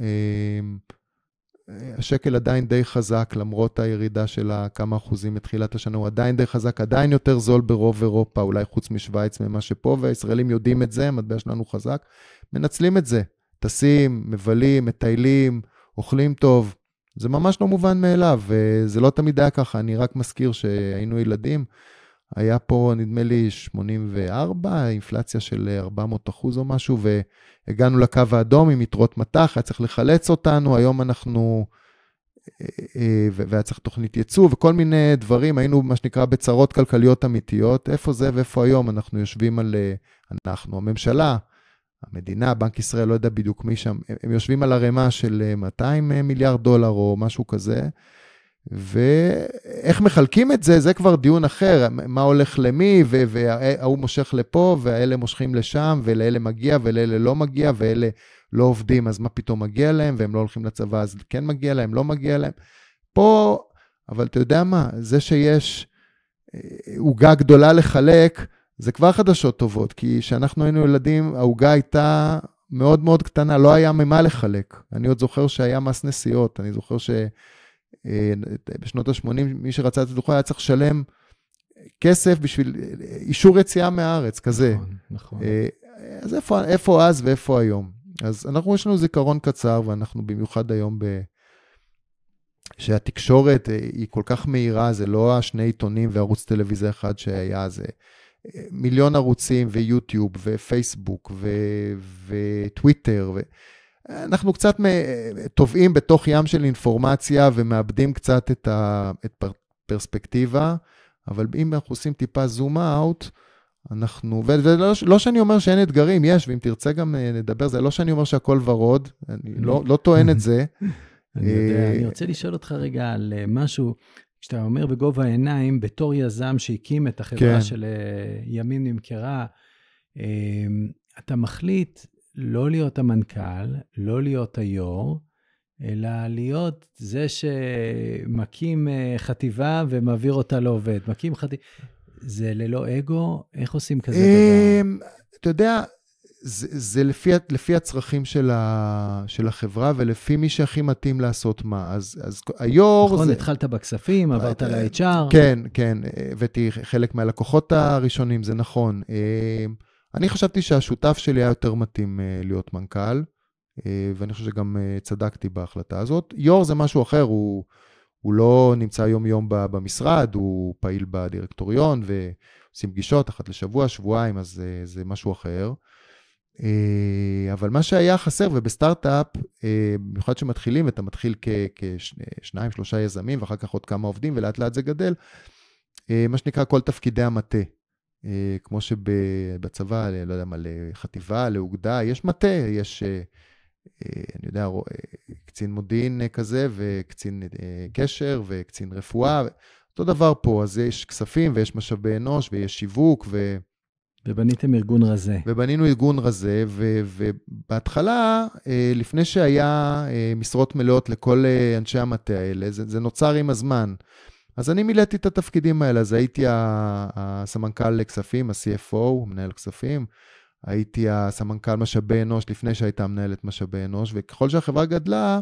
כן. השקל עדיין די חזק, למרות הירידה של כמה אחוזים מתחילת השנה, הוא עדיין די חזק, עדיין יותר זול ברוב אירופה, אולי חוץ משוויץ ממה שפה, והישראלים יודעים את זה, המטבע שלנו חזק, מנצלים את זה. טסים, מבלים, מטיילים, אוכלים טוב. זה ממש לא מובן מאליו, וזה לא תמיד היה ככה, אני רק מזכיר שהיינו ילדים. היה פה, נדמה לי, 84, אינפלציה של 400 אחוז או משהו, והגענו לקו האדום עם יתרות מטח, היה צריך לחלץ אותנו, היום אנחנו... אה, אה, והיה צריך תוכנית ייצוא וכל מיני דברים, היינו מה שנקרא בצרות כלכליות אמיתיות, איפה זה ואיפה היום אנחנו יושבים על, אה, אנחנו, הממשלה, המדינה, בנק ישראל, לא יודע בדיוק מי שם, הם יושבים על ערימה של 200 מיליארד דולר או משהו כזה, ואיך מחלקים את זה, זה כבר דיון אחר, מה הולך למי, וההוא מושך לפה, והאלה מושכים לשם, ולאלה מגיע, ולאלה לא מגיע, ואלה לא עובדים, אז מה פתאום מגיע להם, והם לא הולכים לצבא, אז כן מגיע להם, לא מגיע להם. פה, אבל אתה יודע מה, זה שיש אה, עוגה גדולה לחלק, זה כבר חדשות טובות, כי כשאנחנו היינו ילדים, העוגה הייתה מאוד מאוד קטנה, לא היה ממה לחלק. אני עוד זוכר שהיה מס נסיעות, אני זוכר ש... אה, בשנות ה-80, מי שרצה את הדוכן היה צריך לשלם כסף בשביל אה, אישור יציאה מהארץ, כזה. נכון, נכון. אה, אז איפה, איפה אז ואיפה היום? אז אנחנו, יש לנו זיכרון קצר, ואנחנו במיוחד היום ב... שהתקשורת היא כל כך מהירה, זה לא השני עיתונים וערוץ טלוויזיה אחד שהיה, זה מיליון ערוצים ויוטיוב ופייסבוק ו... וטוויטר. ו... אנחנו קצת טובעים בתוך ים של אינפורמציה ומאבדים קצת את הפרספקטיבה, אבל אם אנחנו עושים טיפה זום אאוט, אנחנו, ולא לא שאני אומר שאין אתגרים, יש, ואם תרצה גם אה, נדבר, זה לא שאני אומר שהכל ורוד, אני לא, לא טוען את זה. אני יודע, אה, אני רוצה לשאול אותך רגע על אה, משהו, כשאתה אומר בגובה העיניים, בתור יזם שהקים את החברה כן. של ימין נמכרה, אתה מחליט לא להיות המנכ"ל, לא להיות היו"ר, אלא להיות זה שמקים אה, חטיבה ומעביר אותה לעובד. מקים חטיבה, זה ללא אגו? איך עושים כזה אמ, דבר? אתה יודע, זה, זה לפי, לפי הצרכים של, ה, של החברה ולפי מי שהכי מתאים לעשות מה. אז, אז היו"ר... נכון, זה... התחלת בכספים, עברת אה, ל-HR. כן, כן, אה, הבאתי חלק מהלקוחות הראשונים, זה נכון. אמ, אני חשבתי שהשותף שלי היה יותר מתאים אה, להיות מנכ"ל, אה, ואני חושב שגם אה, צדקתי בהחלטה הזאת. יו"ר זה משהו אחר, הוא, הוא לא נמצא יום-יום במשרד, הוא פעיל בדירקטוריון, ועושים פגישות אחת לשבוע, שבועיים, אז זה, זה משהו אחר. אבל מה שהיה חסר, ובסטארט-אפ, במיוחד שמתחילים, אתה מתחיל כשניים, שלושה יזמים, ואחר כך עוד כמה עובדים, ולאט לאט זה גדל, מה שנקרא כל תפקידי המטה. אה, כמו שבצבא, לא יודע מה, לחטיבה, לאוגדה, יש מטה, יש, אה, אה, אני יודע, קצין מודיעין כזה, וקצין קשר, וקצין רפואה, אותו דבר פה, אז יש כספים, ויש משאבי אנוש, ויש שיווק, ו... ובניתם ארגון רזה. ובנינו ארגון רזה, ו- ובהתחלה, לפני שהיה משרות מלאות לכל אנשי המטה האלה, זה, זה נוצר עם הזמן. אז אני מילאתי את התפקידים האלה, אז הייתי הסמנכ"ל לכספים, ה-CFO, מנהל כספים, הייתי הסמנכ"ל משאבי אנוש לפני שהייתה מנהלת משאבי אנוש, וככל שהחברה גדלה...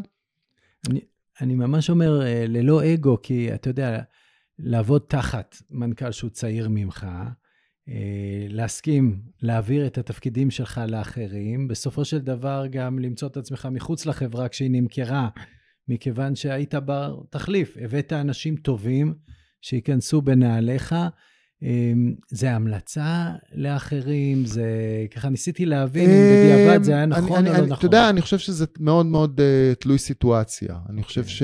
אני, אני ממש אומר, אה, ללא אגו, כי אתה יודע, לעבוד תחת מנכ"ל שהוא צעיר ממך, אה, להסכים להעביר את התפקידים שלך לאחרים, בסופו של דבר גם למצוא את עצמך מחוץ לחברה כשהיא נמכרה. מכיוון שהיית בתחליף, הבאת אנשים טובים שייכנסו בנעליך. אמ, זה המלצה לאחרים, זה ככה ניסיתי להבין אם אמ, בדיעבד זה היה נכון אני, או אני, לא אני, נכון. אתה יודע, אני חושב שזה מאוד מאוד uh, תלוי סיטואציה. אני חושב כן. ש...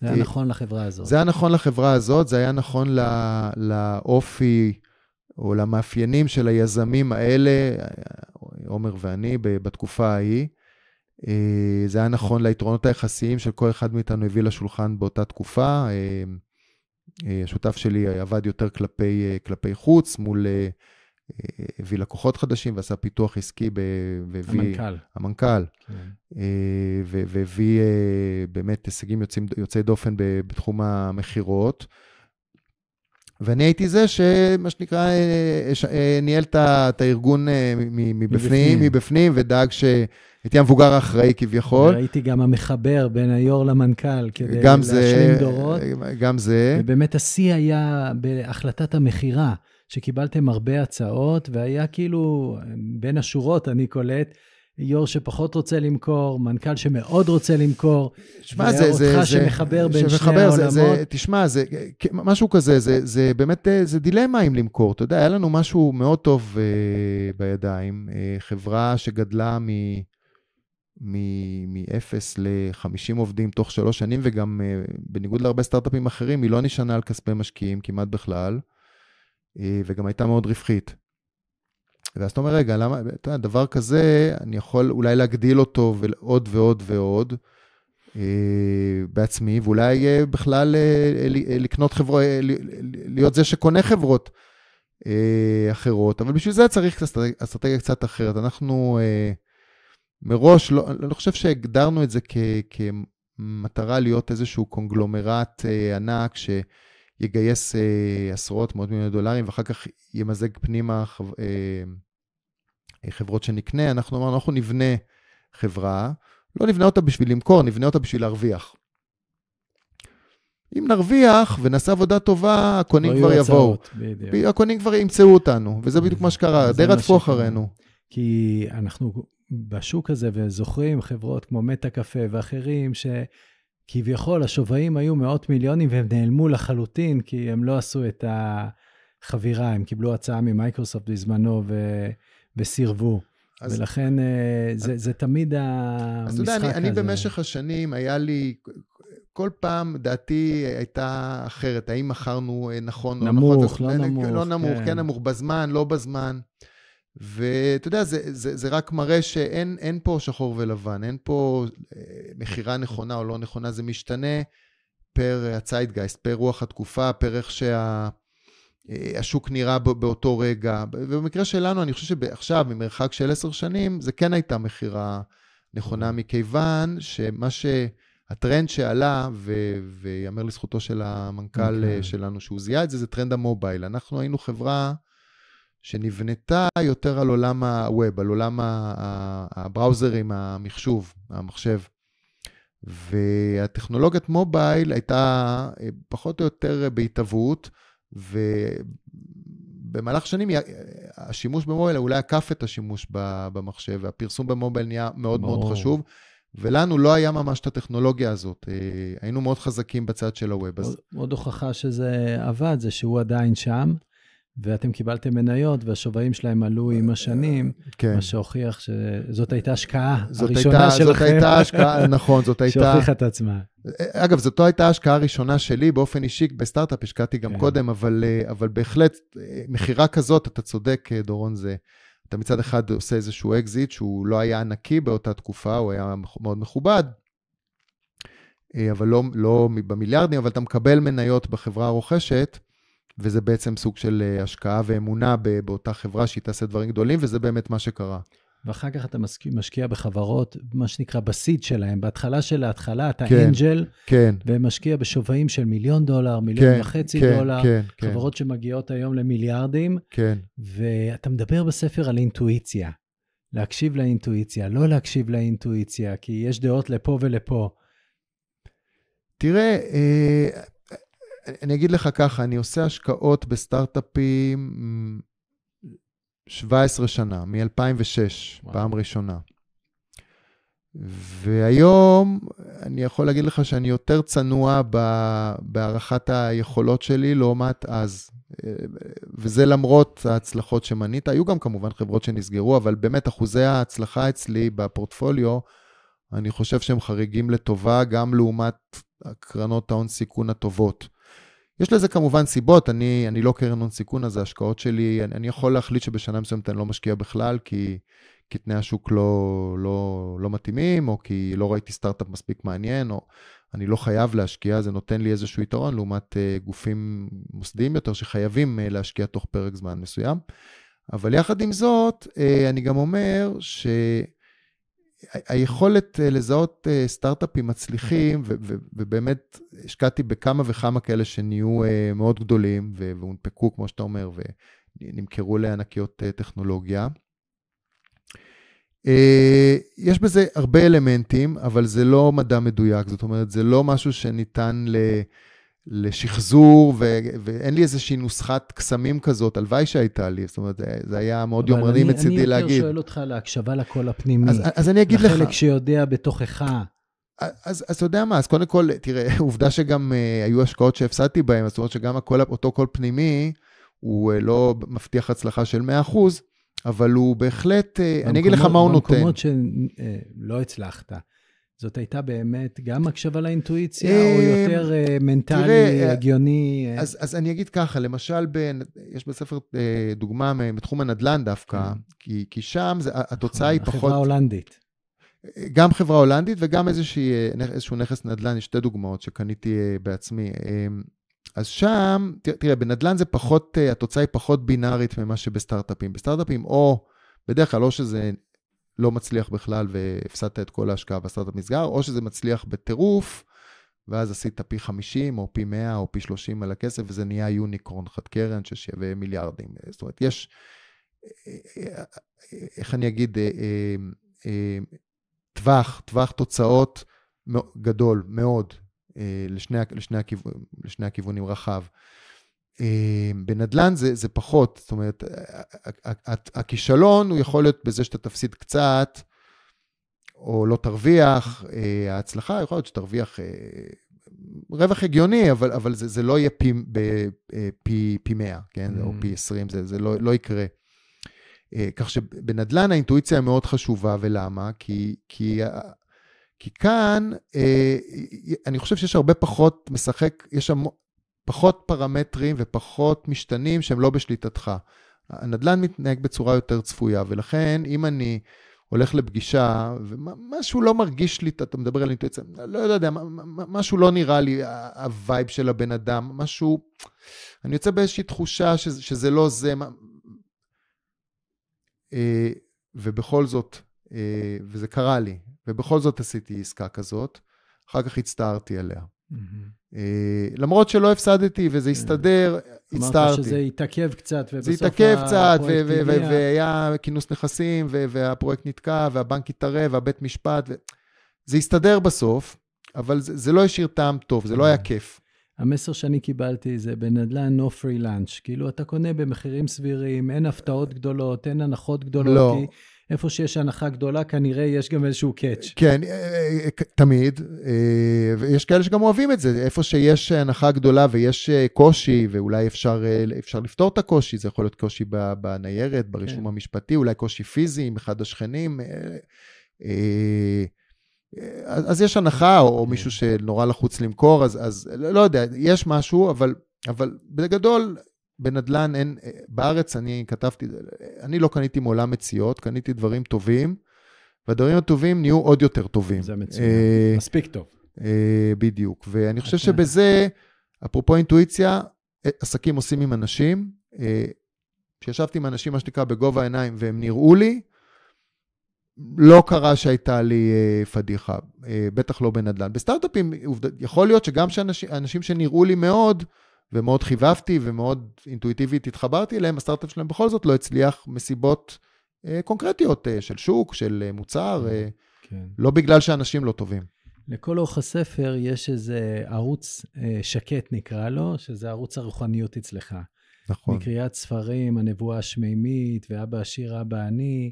זה היה אה, נכון לחברה הזאת. זה היה נכון לחברה הזאת, זה היה נכון לא, לאופי או למאפיינים של היזמים האלה, אה, עומר ואני, בתקופה ההיא. אה, זה היה נכון ליתרונות היחסיים של כל אחד מאיתנו הביא לשולחן באותה תקופה. אה, אה, השותף שלי עבד יותר כלפי, כלפי חוץ, מול, הביא לקוחות חדשים ועשה פיתוח עסקי, והביא... המנכ"ל. המנכ"ל. כן. והביא באמת הישגים יוצאי דופן בתחום המכירות. ואני הייתי זה שמה שנקרא, אה, אה, אה, ניהל את הארגון מבפנים, מבפנים, ודאג ש... הייתי המבוגר האחראי כביכול. הייתי גם המחבר בין היו"ר למנכ"ל, כדי להשלים זה, דורות. גם זה. ובאמת השיא היה בהחלטת המכירה, שקיבלתם הרבה הצעות, והיה כאילו, בין השורות אני קולט, יו"ר שפחות רוצה למכור, מנכ"ל שמאוד רוצה למכור, שמע, זה, זה, זה, שמחבר בין שמחבר, שני העולמות. זה, זה, תשמע, זה משהו כזה, זה, זה באמת, אה, זה דילמה אם למכור. אתה יודע, היה לנו משהו מאוד טוב אה, בידיים, אה, חברה שגדלה מ... מ-0 ל-50 עובדים תוך שלוש שנים, וגם uh, בניגוד להרבה סטארט-אפים אחרים, היא לא נשענה על כספי משקיעים כמעט בכלל, uh, וגם הייתה מאוד רווחית. ואז אתה אומר, רגע, למה, אתה יודע, דבר כזה, אני יכול אולי להגדיל אותו עוד ועוד ועוד אה, בעצמי, ואולי אה, בכלל אה, אה, אה לקנות חברות, אה, אה, להיות זה שקונה חברות אה, אחרות, אבל בשביל זה צריך אסטרטגיה קצת אחרת. אנחנו אה, מראש, לא, אני לא חושב שהגדרנו את זה כ, כמטרה להיות איזשהו קונגלומרט אה, ענק, ש... יגייס אה, עשרות, מאות מיליוני דולרים, ואחר כך ימזג פנימה חב, אה, אה, חברות שנקנה. אנחנו אמרנו, אנחנו נבנה חברה, לא נבנה אותה בשביל למכור, נבנה אותה בשביל להרוויח. אם נרוויח ונעשה עבודה טובה, הקונים לא כבר יבואו. בדיוק. הקונים כבר ימצאו אותנו, וזה אה, בדיוק מה שקרה, די רדפו אחרינו. כי אנחנו בשוק הזה, וזוכרים חברות כמו מטה קפה ואחרים, ש... כביכול השוויים היו מאות מיליונים והם נעלמו לחלוטין, כי הם לא עשו את החבירה, הם קיבלו הצעה ממייקרוסופט בזמנו ו... וסירבו. אז, ולכן אז, אה, זה, זה תמיד המשחק הזה. אז אתה יודע, אני, אני במשך השנים, היה לי, כל פעם דעתי הייתה אחרת, האם מכרנו אה, נכון נמוך, או נכון. נמוך, לא נמוך. לא נמוך, כן. כן נמוך, בזמן, לא בזמן. ואתה יודע, זה, זה, זה רק מראה שאין פה שחור ולבן, אין פה אה, מכירה נכונה או לא נכונה, זה משתנה פר הציידגייסט, אה, פר רוח התקופה, פר איך שהשוק שה... אה, נראה באותו רגע. ובמקרה שלנו, אני חושב שעכשיו, ממרחק של עשר שנים, זה כן הייתה מכירה נכונה, mm-hmm. מכיוון שמה ש... הטרנד שעלה, ו- ויאמר לזכותו של המנכ"ל okay. אוקיי. שלנו שהוא זיהה את זה, זה טרנד המובייל. אנחנו היינו חברה שנבנתה יותר על עולם הווב, על עולם הבראוזרים, המחשוב, המחשב. והטכנולוגיית מובייל הייתה אה, פחות או יותר בהתהוות, ובמהלך שנים השימוש במובייל אולי עקף את השימוש במחשב, והפרסום במובייל נהיה מאוד מאוד, מאוד חשוב. ולנו לא היה ממש את הטכנולוגיה הזאת, אה, היינו מאוד חזקים בצד של הווב. עוד, אז... עוד הוכחה שזה עבד, זה שהוא עדיין שם. ואתם קיבלתם מניות, והשווים שלהם עלו עם אה, השנים, כן. מה שהוכיח שזאת הייתה השקעה הראשונה הייתה, שלכם. זאת הייתה השקעה, נכון, זאת הייתה... שהוכיחה את עצמה. אה, אגב, זאת לא הייתה ההשקעה הראשונה שלי, באופן אישי, בסטארט-אפ השקעתי גם כן. קודם, אבל, אה, אבל בהחלט, מכירה כזאת, אתה צודק, דורון, זה... אתה מצד אחד עושה איזשהו אקזיט שהוא לא היה ענקי באותה תקופה, הוא היה מאוד מכובד, אבל לא, לא במיליארדים, אבל אתה מקבל מניות בחברה הרוכשת. וזה בעצם סוג של אה, השקעה ואמונה באותה חברה שהיא תעשה דברים גדולים, וזה באמת מה שקרה. ואחר כך אתה משקיע בחברות, מה שנקרא, בסיד שלהם. בהתחלה של ההתחלה אתה כן, אנג'ל, כן. ומשקיע בשווים של מיליון דולר, מיליון כן, וחצי כן, דולר, כן, כן. חברות שמגיעות היום למיליארדים, כן. ואתה מדבר בספר על אינטואיציה. להקשיב לאינטואיציה, לא להקשיב לאינטואיציה, כי יש דעות לפה ולפה. תראה, אה, אני אגיד לך ככה, אני עושה השקעות בסטארט-אפים 17 שנה, מ-2006, פעם ראשונה. והיום אני יכול להגיד לך שאני יותר צנוע בהערכת היכולות שלי לעומת אז. וזה למרות ההצלחות שמנית. היו גם כמובן חברות שנסגרו, אבל באמת אחוזי ההצלחה אצלי בפורטפוליו, אני חושב שהם חריגים לטובה גם לעומת הקרנות ההון סיכון הטובות. יש לזה כמובן סיבות, אני, אני לא קרן הון סיכון, אז ההשקעות שלי, אני, אני יכול להחליט שבשנה מסוימת אני לא משקיע בכלל, כי, כי תנאי השוק לא, לא, לא מתאימים, או כי לא ראיתי סטארט-אפ מספיק מעניין, או אני לא חייב להשקיע, זה נותן לי איזשהו יתרון לעומת uh, גופים מוסדיים יותר שחייבים uh, להשקיע תוך פרק זמן מסוים. אבל יחד עם זאת, uh, אני גם אומר ש... היכולת אה, לזהות אה, סטארט-אפים מצליחים, ובאמת השקעתי בכמה וכמה כאלה שנהיו אה, מאוד גדולים, והונפקו, כמו שאתה אומר, ונמכרו לענקיות טכנולוגיה. יש בזה הרבה אלמנטים, אבל זה לא מדע מדויק, זאת אומרת, זה לא משהו שניתן ל... לשחזור, ו- ואין לי איזושהי נוסחת קסמים כזאת, הלוואי שהייתה לי, זאת אומרת, זה היה מאוד יומרני מצידי להגיד. אני יותר שואל אותך על ההקשבה לקול הפנימי. אז, אז אני אגיד לחלק לך. לחלק שיודע בתוכך. אז, אתה יודע מה, אז קודם כל, תראה, עובדה שגם uh, היו השקעות שהפסדתי בהן, זאת אומרת שגם הכל, אותו קול פנימי, הוא uh, לא מבטיח הצלחה של 100%, אבל הוא בהחלט, uh, אה, במקומות, אני אגיד לך מה הוא נותן. במקומות שלא uh, הצלחת, זאת הייתה באמת גם הקשבה לאינטואיציה, או אמ, יותר אה, מנטלי, אה, הגיוני? אה? אז, אני אגיד ככה, למשל, יש בספר דוגמה מתחום הנדל"ן דווקא, כן. כי, שם התוצאה היא פחות... החברה ההולנדית. גם חברה הולנדית וגם איזושהי, איזשהו נכס נדל"ן, יש שתי דוגמאות שקניתי בעצמי. אמ, אז שם, תראה, בנדל"ן זה פחות, התוצאה היא פחות בינארית ממה שבסטארט-אפים. בסטארט-אפים או, בדרך כלל, או שזה לא מצליח בכלל והפסדת את כל ההשקעה והסטארט-אפ נסגר, או שזה מצליח בטירוף, ואז עשית פי 50 או פי 100 או פי 30 על הכסף, וזה נהיה יוניקורן חד קרן ששווה מיליארדים. זאת אומרת, יש, איך אני אגיד, אה, אה, אה, טווח, טווח תוצאות גדול מאוד לשני, לשני, הכיו, לשני הכיוונים רחב. אה, בנדל"ן זה, זה פחות, זאת אומרת, הכישלון הוא יכול להיות בזה שאתה תפסיד קצת, או לא תרוויח, אה, ההצלחה יכול להיות שתרוויח אה, רווח הגיוני, אבל, אבל זה, זה לא יהיה פי, פי, פי 100, כן? Mm. או פי 20, זה, זה לא, לא יקרה. כך שבנדל"ן האינטואיציה היא מאוד חשובה, ולמה? כי, כי, כי כאן, אני חושב שיש הרבה פחות משחק, יש המון... פחות פרמטרים ופחות משתנים שהם לא בשליטתך. הנדל"ן מתנהג בצורה יותר צפויה, ולכן אם אני הולך לפגישה, ומשהו לא מרגיש לי, אתה מדבר על אינטואיציה, לא יודע, משהו לא נראה לי, הווייב של הבן אדם, משהו, אני יוצא באיזושהי תחושה שזה, שזה לא זה. אה, ובכל זאת, אה, וזה קרה לי, ובכל זאת עשיתי עסקה כזאת, אחר כך הצטערתי עליה. Mm-hmm. אה, למרות שלא הפסדתי וזה אה, הסתדר, הצטערתי. אמרת שזה התעכב קצת, ובסוף זה התעכב קצת, והיה כינוס נכסים, והפרויקט נתקע, והבנק התערב, והבית משפט. זה הסתדר בסוף, אבל זה לא השאיר טעם טוב, זה לא היה אה. כיף. המסר שאני קיבלתי זה בנדל"ן no free lunch. כאילו, אתה קונה במחירים סבירים, אין הפתעות גדולות, אין הנחות גדולות. לא. כי איפה שיש הנחה גדולה, כנראה יש גם איזשהו קאץ'. כן, אה, אה, אה, תמיד. ויש כאלה שגם אוהבים את זה. איפה שיש הנחה גדולה ויש קושי, ואולי אפשר, אפשר לפתור את הקושי, זה יכול להיות קושי בניירת, ברישום כן. המשפטי, אולי קושי פיזי עם אחד השכנים. אז, יש הנחה, או מישהו כן. שנורא לחוץ למכור, אז, אז לא יודע, יש משהו, אבל, אבל בגדול, בנדלן אין, אה, בארץ אני כתבתי, אני לא קניתי מעולם מציאות, קניתי דברים טובים, והדברים הטובים נהיו עוד יותר טובים. זה אה, מצוין, אה, מספיק טוב. אה, בדיוק, ואני חושב אוקיי. שבזה, אפרופו אינטואיציה, אה, עסקים עושים עם אנשים. כשישבתי עם אנשים, מה שנקרא, בגובה העיניים, והם נראו לי, לא קרה שהייתה לי אה, פדיחה, אה, בטח לא בנדל"ן. בסטארט-אפים, יכול להיות שגם שאנשים שנראו לי מאוד, ומאוד חיבבתי ומאוד אינטואיטיבית התחברתי אליהם, הסטארט-אפ שלהם בכל זאת לא הצליח מסיבות אה, קונקרטיות אה, של שוק, של אה, מוצר, אה, כן. לא בגלל שאנשים לא טובים. לכל אורך הספר יש איזה ערוץ אה, שקט נקרא לו, שזה ערוץ הרוחניות אצלך. נכון. מקריאת ספרים, הנבואה השמימית, ואבא עשיר, אבא עני,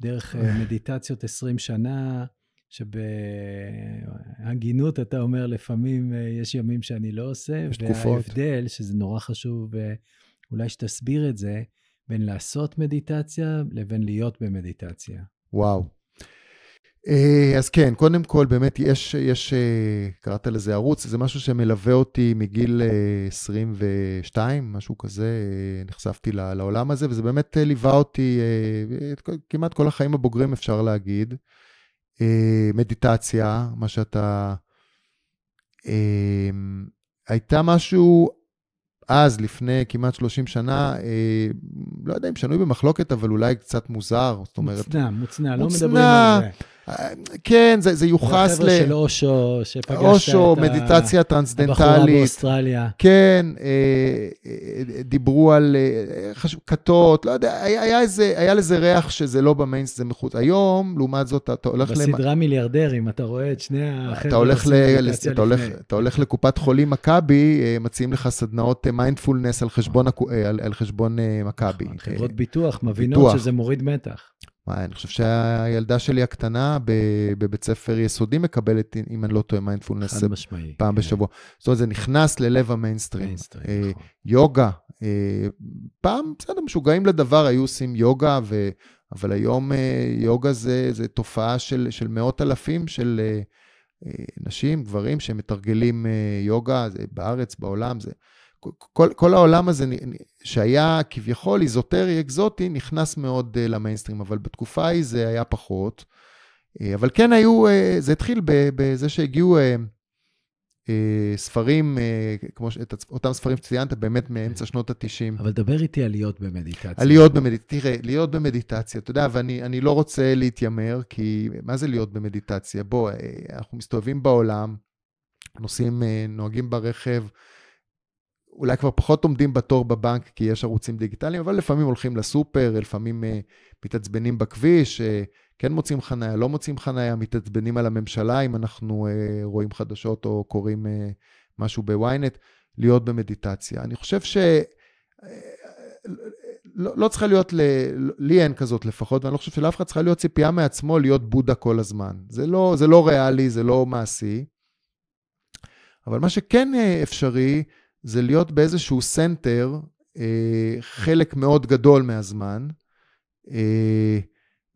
דרך אה, מדיטציות 20 שנה. שבהגינות אתה אומר, לפעמים אה, יש ימים שאני לא עושה. יש תקופות. וההבדל, שזה נורא חשוב, אה, אולי שתסביר את זה, בין לעשות מדיטציה לבין להיות במדיטציה. וואו. אה, אז כן, קודם כל, באמת יש, יש, קראת לזה ערוץ, זה משהו שמלווה אותי מגיל 22, משהו כזה, נחשפתי לעולם הזה, וזה באמת ליווה אותי כמעט כל החיים הבוגרים, אפשר להגיד. אה, מדיטציה, מה שאתה... אה, הייתה משהו אז, לפני כמעט 30 שנה, אה, לא יודע אם שנוי במחלוקת, אבל אולי קצת מוזר, זאת אומרת... מוצנע, מוצנע, לא מדברים על זה. כן, זה, זה יוחס ל... החבר'ה של אושו, שפגשת את ה... אושו, מדיטציה טרנסדנטלית. הבחורה באוסטרליה. כן, אה, אה, דיברו על אה, כתות, לא יודע, היה, היה, איזה, היה לזה ריח שזה לא במיינס, זה מחוץ. היום, לעומת זאת, אתה הולך... בסדרה למע... מיליארדרים, אתה רואה את שני החבר'ה. אתה הולך, ל... אתה, הולך, אתה הולך לקופת חולים מכבי, אה, מציעים לך סדנאות מיינדפולנס אה, על חשבון, אה, על, על חשבון מכבי. חברות ביטוח מבינות ביטוח. שזה מוריד מתח. מה, אני חושב שהילדה שלי הקטנה בבית ספר יסודי מקבלת, אם אני לא טועה, מיינדפולנס פעם כן. בשבוע. זאת אומרת, זה נכנס ללב המיינסטרים. מיינסטרים, אה, נכון. יוגה, אה, פעם, בסדר, משוגעים לדבר, היו עושים יוגה, ו... אבל היום אה, יוגה זה, זה תופעה של, של מאות אלפים של אה, אה נשים, גברים, שמתרגלים אה, יוגה זה, בארץ, בעולם. זה, כל, כל העולם הזה שהיה כביכול איזוטרי, אקזוטי, נכנס מאוד uh, למיינסטרים, אבל בתקופה ההיא זה היה פחות. Uh, אבל כן היו, uh, זה התחיל בזה שהגיעו uh, uh, ספרים, uh, כמו שאת אותם ספרים שציינת, באמת מאמצע שנות ה-90. אבל דבר איתי על להיות במדיטציה. על להיות במדיטציה, תראה, להיות במדיטציה, אתה יודע, ואני לא רוצה להתיימר, כי מה זה להיות במדיטציה? בוא, uh, אנחנו מסתובבים בעולם, נוסעים, uh, נוהגים ברכב, אולי כבר פחות עומדים בתור בבנק כי יש ערוצים דיגיטליים, אבל לפעמים הולכים לסופר, לפעמים uh, מתעצבנים בכביש, uh, כן מוצאים חניה, לא מוצאים חניה, מתעצבנים על הממשלה אם אנחנו uh, רואים חדשות או קוראים uh, משהו בוויינט, להיות במדיטציה. אני חושב ש... לא, לא צריכה להיות, ל, לי אין כזאת לפחות, ואני לא חושב שלאף אחד צריכה להיות ציפייה מעצמו להיות בודה כל הזמן. זה לא, זה לא ריאלי, זה לא מעשי. אבל מה שכן אפשרי, זה להיות באיזשהו סנטר אה, חלק מאוד גדול מהזמן, אה,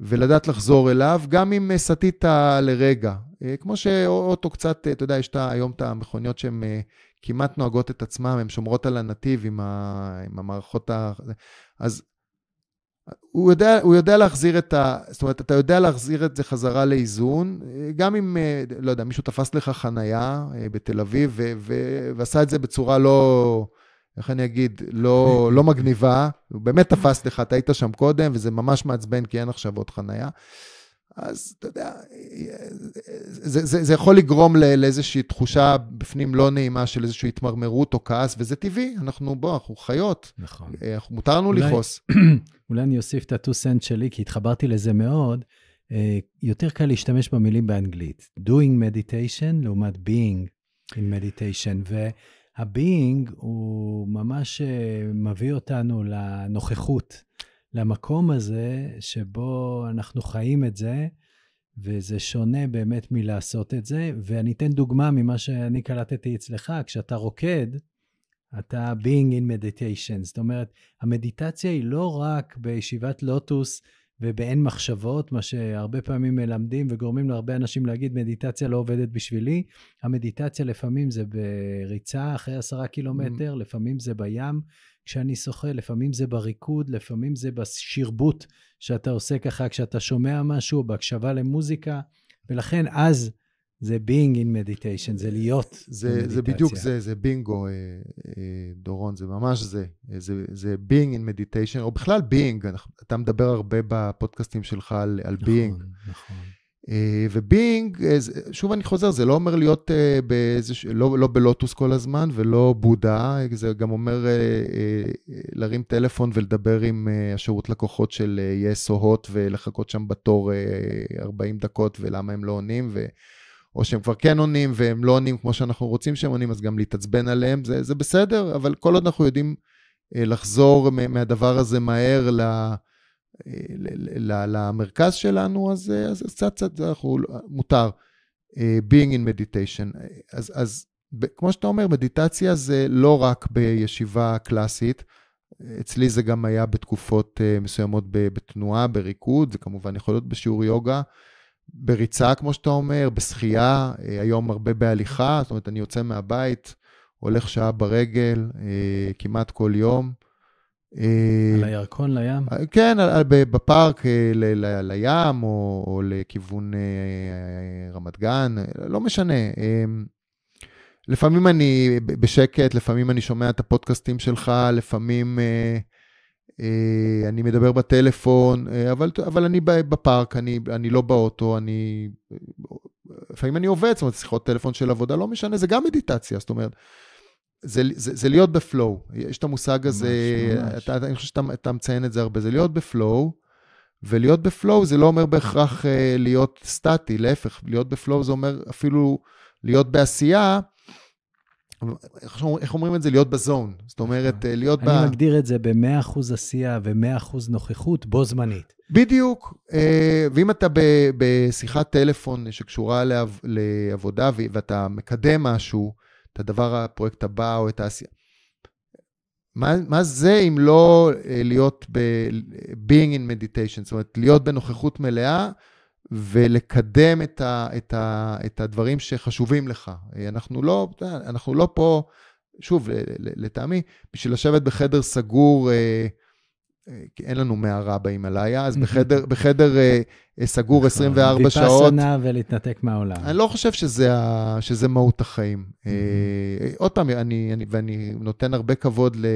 ולדעת לחזור אליו, גם אם אה, סטית לרגע. אה, כמו שאוטו קצת, אתה יודע, יש תה, היום את המכוניות שהן אה, כמעט נוהגות את עצמן, הן שומרות על הנתיב עם, ה, עם המערכות ה... אז הוא יודע, הוא יודע להחזיר את ה... זאת אומרת, אתה יודע להחזיר את זה חזרה לאיזון, גם אם, אה, לא יודע, מישהו תפס לך חנייה אה, בתל אביב ו- ו- ועשה את זה בצורה לא, איך אני אגיד, לא, לא מגניבה, הוא באמת תפס לך, אתה היית שם קודם, וזה ממש מעצבן כי אין עכשיו עוד חנייה. אז אתה יודע, זה, זה, זה יכול לגרום לאיזושהי תחושה בפנים לא נעימה של איזושהי התמרמרות או כעס, וזה טבעי, אנחנו, בוא, אנחנו חיות. נכון. אה, אנחנו, מותר לנו לכעוס. אולי אני אוסיף את הטו סנט שלי, כי התחברתי לזה מאוד. אה, יותר קל להשתמש במילים באנגלית. doing meditation לעומת being in meditation, וה-being הוא ממש אה, מביא אותנו לנוכחות. למקום הזה שבו אנחנו חיים את זה, וזה שונה באמת מלעשות את זה. ואני אתן דוגמה ממה שאני קלטתי אצלך, כשאתה רוקד, אתה being in meditation. זאת אומרת, המדיטציה היא לא רק בישיבת לוטוס ובאין מחשבות, מה שהרבה פעמים מלמדים וגורמים להרבה אנשים להגיד, מדיטציה לא עובדת בשבילי. המדיטציה לפעמים זה בריצה אחרי עשרה קילומטר, mm-hmm. לפעמים זה בים, כשאני שוחה, לפעמים זה בריקוד, לפעמים זה בשרבוט שאתה עושה ככה כשאתה שומע משהו, בהקשבה למוזיקה, ולכן אז זה being in meditation, זה להיות זה, זה בדיוק זה, זה בינגו, אה, אה, דורון, זה ממש זה. זה, זה being in meditation, או בכלל being, אתה מדבר הרבה בפודקאסטים שלך על, על נכון, being. נכון, נכון. אה, ובינג, אה, שוב אני חוזר, זה לא אומר להיות אה, באיזה, לא, לא בלוטוס כל הזמן ולא בודה, זה גם אומר להרים טלפון ולדבר עם השירות לקוחות של יס או הוט ולחכות שם בתור 40 דקות ולמה הם לא עונים, ו... או שהם כבר כן עונים והם לא עונים כמו שאנחנו רוצים שהם עונים, אז גם להתעצבן עליהם, זה, זה בסדר, אבל כל עוד אנחנו יודעים לחזור מהדבר הזה מהר ל... לה... אה, למרכז שלנו, אז, אה, קצת קצת אה, אנחנו, מותר. being in meditation. אז, אז כמו שאתה אומר, מדיטציה זה לא רק בישיבה קלאסית, אצלי זה גם היה בתקופות מסוימות בתנועה, בריקוד, זה כמובן יכול להיות בשיעור יוגה, בריצה, כמו שאתה אומר, בשחייה, היום הרבה בהליכה, זאת אומרת, אני יוצא מהבית, הולך שעה ברגל כמעט כל יום. אה, על הירקון לים? אה, כן, בפארק אה, לים או לכיוון רמת גן, לא משנה. אמ, לפעמים אני בשקט, לפעמים אני שומע את הפודקאסטים שלך, לפעמים אני מדבר בטלפון, אבל, אבל אני בפארק, אני, אני לא באוטו, אני... לפעמים אני עובד, זאת אומרת, שיחות טלפון של עבודה, לא משנה, זה גם מדיטציה, זאת אומרת. זה, זה, זה להיות בפלואו. יש את המושג הזה, ממש, אתה, ממש. אתה, אני חושב שאתה מציין את זה הרבה, זה להיות בפלואו, ולהיות בפלואו זה לא אומר בהכרח אה, להיות סטטי, להפך, להיות בפלואו זה אומר אפילו להיות בעשייה. איך, איך אומרים את זה? להיות בזון. זאת אומרת, אה, להיות אני ב... אני מגדיר את זה ב-100% עשייה ו-100% נוכחות בו זמנית. בדיוק. אה, ואם אתה בשיחת טלפון שקשורה לעב, לעבודה ואתה מקדם משהו, את הדבר, הפרויקט הבא או את העשייה. מה, מה זה אם לא אה, להיות ב... being in meditation, זאת אומרת, להיות בנוכחות מלאה ולקדם את, ה, את, ה, את הדברים שחשובים לך. אה, אנחנו לא, אנחנו לא פה, שוב, לטעמי, בשביל לשבת בחדר סגור אה, כי אין לנו מערה בהימאליה, אז בחדר, בחדר אה, אה, סגור 24 נכון. שעות. ויפאסנה ולהתנתק מהעולם. אני לא חושב שזה, ה, שזה מהות החיים. אה, עוד פעם, אני, אני, ואני נותן הרבה כבוד ל,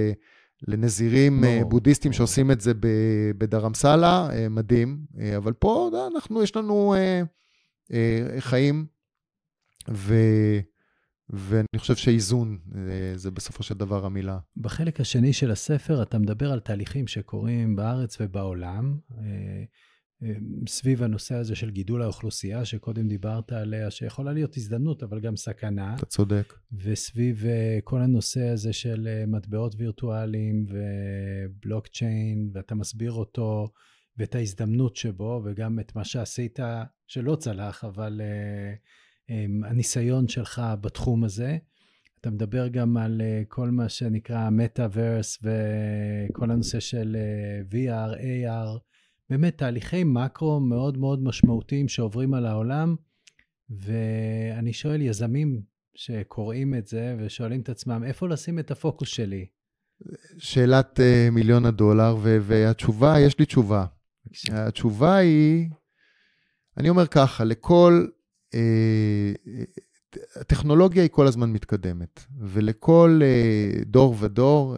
לנזירים בודהיסטים שעושים את זה בדרמסלה, מדהים, אבל פה אנחנו, יש לנו חיים, ו... ואני חושב שאיזון אה, זה בסופו של דבר המילה. בחלק השני של הספר אתה מדבר על תהליכים שקורים בארץ ובעולם, אה, אה, סביב הנושא הזה של גידול האוכלוסייה, שקודם דיברת עליה, שיכולה להיות הזדמנות, אבל גם סכנה. אתה צודק. וסביב כל הנושא הזה של מטבעות וירטואליים ובלוקצ'יין, ואתה מסביר אותו, ואת ההזדמנות שבו, וגם את מה שעשית, שלא צלח, אבל... Uh, אמ, הניסיון שלך בתחום הזה. אתה מדבר גם על אה, כל מה שנקרא Metaverse וכל הנושא של אה, VR, AR, באמת תהליכי מקרו מאוד מאוד משמעותיים שעוברים על העולם, ואני שואל יזמים שקוראים את זה ושואלים את עצמם, איפה לשים את הפוקוס שלי? שאלת uh, מיליון הדולר, ו- והתשובה, יש לי תשובה. התשובה היא, אני אומר ככה, לכל הטכנולוגיה אה, אה, היא כל הזמן מתקדמת, ולכל אה, דור ודור,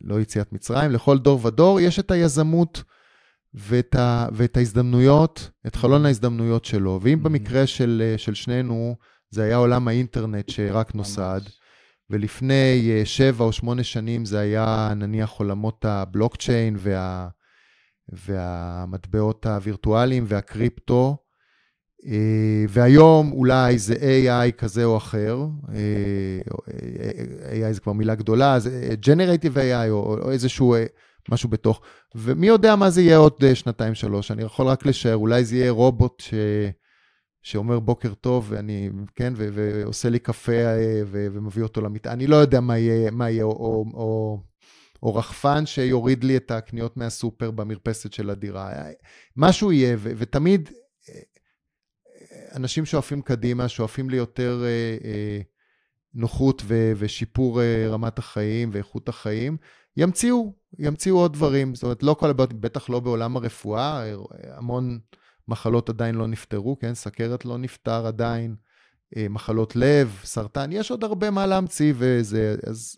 לא יציאת מצרים, לכל דור ודור יש את היזמות ואת, ה, ואת ההזדמנויות, את חלון mm-hmm. ההזדמנויות שלו. ואם mm-hmm. במקרה של, של שנינו זה היה עולם האינטרנט שרק נוסד, ולפני שבע או שמונה שנים זה היה נניח עולמות הבלוקצ'יין וה, והמטבעות הווירטואליים והקריפטו, אה, והיום אולי זה AI כזה או אחר, אה, אה, AI זה כבר מילה גדולה, זה Generative AI או, או איזשהו משהו בתוך, ומי יודע מה זה יהיה עוד שנתיים, שלוש, אני יכול רק לשער, אולי זה יהיה רובוט ש... שאומר בוקר טוב, ואני, כן, ו- ועושה לי קפה ו- ומביא אותו למיטה. אני לא יודע מה יהיה, מה יהיה או, או, או, או רחפן שיוריד לי את הקניות מהסופר במרפסת של הדירה. משהו יהיה, ו- ותמיד אנשים שואפים קדימה, שואפים ליותר אה, אה, נוחות ו- ושיפור אה, רמת החיים ואיכות החיים, ימציאו, ימציאו עוד דברים. זאת אומרת, לא כל הבעיות, בטח לא בעולם הרפואה, אה, המון מחלות עדיין לא נפתרו, כן? סכרת לא נפתר עדיין, אה, מחלות לב, סרטן, יש עוד הרבה מה להמציא וזה, אז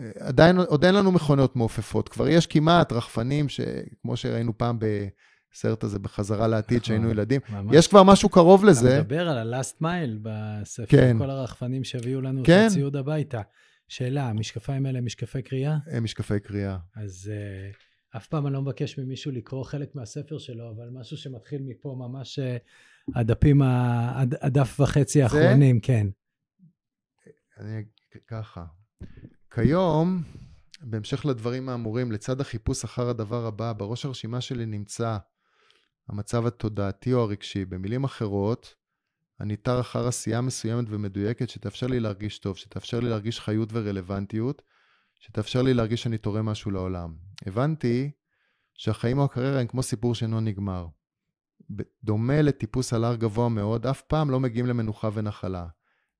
אה, עדיין, עוד אין לנו מכונות מעופפות. כבר יש כמעט רחפנים, שכמו שראינו פעם ב... הסרט הזה בחזרה לעתיד, נכון, שהיינו ילדים. ממש. יש כבר משהו קרוב אתה לזה. אתה מדבר על ה-last mile בספר, כן. כל הרחפנים שהביאו לנו כן. את הציוד הביתה. שאלה, המשקפיים האלה הם משקפי קריאה? הם משקפי קריאה. אז uh, אף פעם אני לא מבקש ממישהו לקרוא חלק מהספר שלו, אבל משהו שמתחיל מפה, ממש uh, הדפים, הד, הדף וחצי האחרונים, כן. אני ככה, כיום, בהמשך לדברים האמורים, לצד החיפוש אחר הדבר הבא, בראש הרשימה שלי נמצא המצב התודעתי או הרגשי. במילים אחרות, אני תר אחר עשייה מסוימת ומדויקת שתאפשר לי להרגיש טוב, שתאפשר לי להרגיש חיות ורלוונטיות, שתאפשר לי להרגיש שאני תורם משהו לעולם. הבנתי שהחיים או הקריירה הם כמו סיפור שאינו נגמר. דומה לטיפוס על הר גבוה מאוד, אף פעם לא מגיעים למנוחה ונחלה.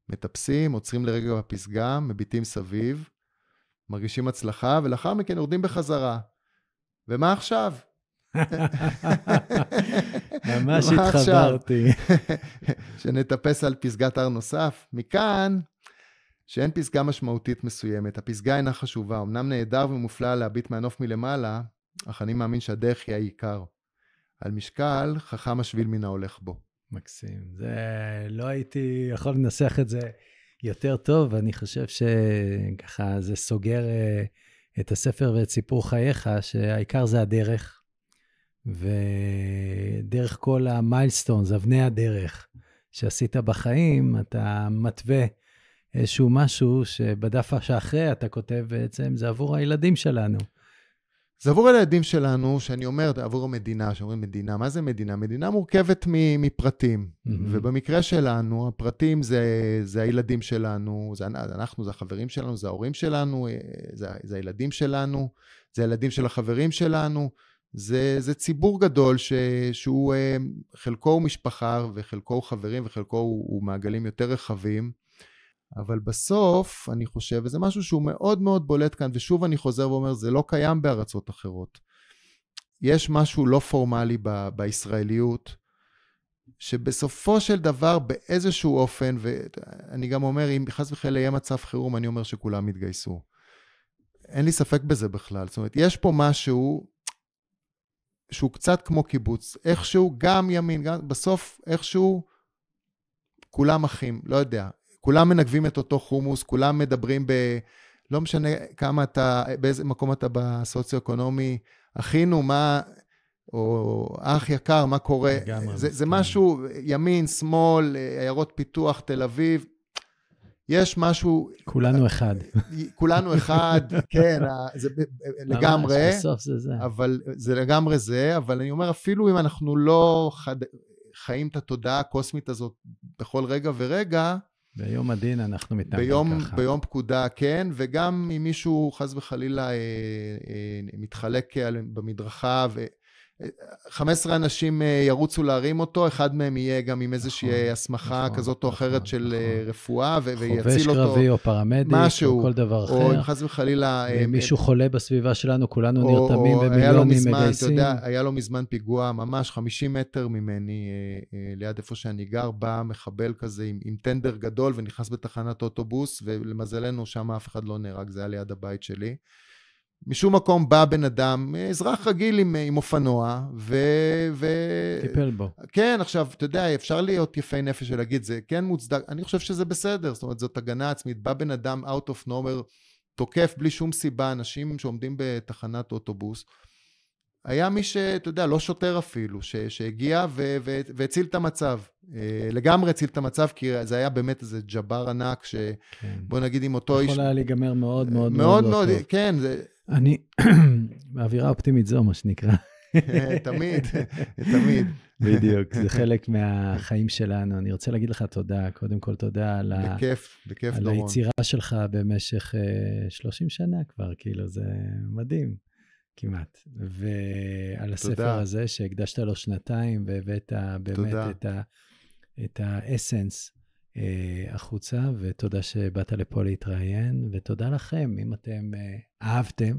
מטפסים, עוצרים לרגע בפסגה, מביטים סביב, מרגישים הצלחה, ולאחר מכן יורדים בחזרה. ומה עכשיו? ממש התחברתי. שנטפס על פסגת הר נוסף. מכאן, שאין פסגה משמעותית מסוימת. הפסגה אינה חשובה. אמנם נהדר ומופלא להביט מהנוף מלמעלה, אך אני מאמין שהדרך היא העיקר. על משקל, חכם השביל מן ההולך בו. מקסים. זה... לא הייתי יכול לנסח את זה יותר טוב, אני חושב שככה זה סוגר אה, את הספר ואת סיפור חייך, שהעיקר זה הדרך. ודרך כל המיילסטונס, אבני הדרך שעשית בחיים, אתה מתווה איזשהו משהו שבדף שאחרי אתה כותב בעצם, זה עבור הילדים שלנו. זה עבור הילדים שלנו, שאני אומר, עבור המדינה, שאומרים מדינה, מה זה מדינה? מדינה מורכבת מפרטים. Mm-hmm. ובמקרה שלנו, הפרטים זה, זה הילדים שלנו, זה אנחנו, זה החברים שלנו, זה ההורים שלנו, אה, זה, זה הילדים שלנו, זה הילדים של החברים שלנו. זה, זה ציבור גדול ש, שהוא, אה, חלקו הוא משפחה וחלקו הוא חברים וחלקו הוא, הוא מעגלים יותר רחבים, אבל בסוף, אני חושב, וזה משהו שהוא מאוד מאוד בולט כאן, ושוב אני חוזר ואומר, זה לא קיים בארצות אחרות. יש משהו לא פורמלי ב, בישראליות, שבסופו של דבר באיזשהו אופן, ואני גם אומר, אם חס וחלילה יהיה מצב חירום, אני אומר שכולם יתגייסו. אין לי ספק בזה בכלל. זאת אומרת, יש פה משהו שהוא קצת כמו קיבוץ, איכשהו גם ימין, גם, בסוף איכשהו כולם אחים, לא יודע. כולם מנגבים את אותו חומוס, כולם מדברים ב... לא משנה כמה אתה, באיזה מקום אתה בסוציו-אקונומי, אחינו, מה... או אח יקר, מה קורה? לגמרי. זה, זה משהו, ימין, שמאל, עיירות פיתוח, תל אביב, יש משהו... כולנו אה, אחד. כולנו אחד, כן, זה לגמרי. ממש, בסוף זה זה. אבל זה לגמרי זה, אבל אני אומר, אפילו אם אנחנו לא חד, חיים את התודעה הקוסמית הזאת בכל רגע ורגע, ביום הדין אנחנו מתנהגים ביום, ככה. ביום פקודה, כן, וגם אם מישהו חס וחלילה אה, אה, מתחלק במדרכה, ו... 15 אנשים אה, ירוצו להרים אותו, אחד מהם יהיה גם עם איזושהי נכון, הסמכה נכון, כזאת או אחרת נכון, של אה, נכון. רפואה, ו- ויציל אותו. חובש קרבי או פרמדיק, משהו, או כל דבר או אחר. או אם חס וחלילה... אה, מישהו את... חולה בסביבה שלנו, כולנו או, נרתמים ומיליונים מגייסים. אתה יודע, היה לו מזמן פיגוע, ממש 50 מטר ממני, ליד איפה שאני גר, בא מחבל כזה עם, עם טנדר גדול ונכנס בתחנת אוטובוס, ולמזלנו שם אף אחד לא נהרג, זה היה ליד הבית שלי. משום מקום בא בן אדם, אזרח רגיל עם, עם אופנוע, ו, ו... טיפל בו. כן, עכשיו, אתה יודע, אפשר להיות יפי נפש ולהגיד, זה כן מוצדק, אני חושב שזה בסדר, זאת אומרת, זאת הגנה עצמית. בא בן אדם out of nowhere, תוקף בלי שום סיבה אנשים שעומדים בתחנת אוטובוס. היה מי שאתה יודע, לא שוטר אפילו, ש, שהגיע ו, ו, והציל את המצב. אה, לגמרי הציל את המצב, כי זה היה באמת איזה ג'בר ענק, שבוא כן. נגיד עם אותו יכול איש... יכול היה להיגמר מאוד מאוד מאוד מאוד, לא מאוד לא כן, זה, אני, באווירה אופטימית זו, מה שנקרא. תמיד, תמיד. בדיוק, זה חלק מהחיים שלנו. אני רוצה להגיד לך תודה, קודם כל תודה על ה... בכיף, בכיף, דורון. על היצירה שלך במשך 30 אה, שנה כבר, כאילו, זה מדהים, כמעט. ועל הספר הזה שהקדשת לו שנתיים והבאת באמת את האסנס. אה, החוצה, ותודה שבאת לפה להתראיין, ותודה לכם, אם אתם אה, אהבתם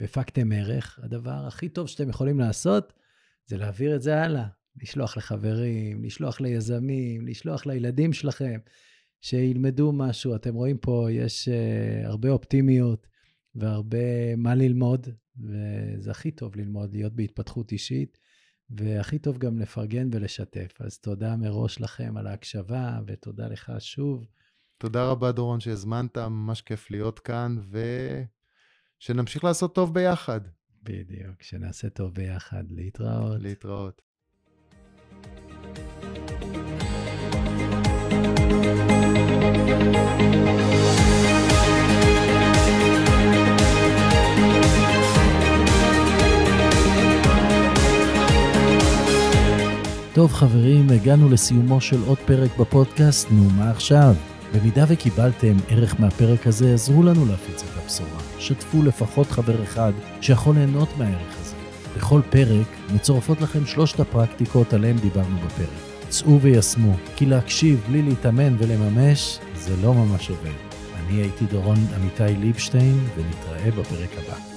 והפקתם ערך, הדבר הכי טוב שאתם יכולים לעשות זה להעביר את זה הלאה. לשלוח לחברים, לשלוח ליזמים, לשלוח לילדים שלכם, שילמדו משהו. אתם רואים פה, יש אה, הרבה אופטימיות והרבה מה ללמוד, וזה הכי טוב ללמוד, להיות בהתפתחות אישית. והכי טוב גם לפרגן ולשתף. אז תודה מראש לכם על ההקשבה, ותודה לך שוב. תודה רבה, דורון, שהזמנת, ממש כיף להיות כאן, ושנמשיך לעשות טוב ביחד. בדיוק, שנעשה טוב ביחד. להתראות. להתראות. thank you טוב חברים, הגענו לסיומו של עוד פרק בפודקאסט, נו מה עכשיו? במידה וקיבלתם ערך מהפרק הזה, עזרו לנו להפיץ את הבשורה. שתפו לפחות חבר אחד שיכול ליהנות מהערך הזה. בכל פרק מצורפות לכם שלושת הפרקטיקות עליהן דיברנו בפרק. צאו ויישמו, כי להקשיב בלי להתאמן ולממש, זה לא ממש עובד. אני הייתי דורון עמיתי ליבשטיין, ונתראה בפרק הבא.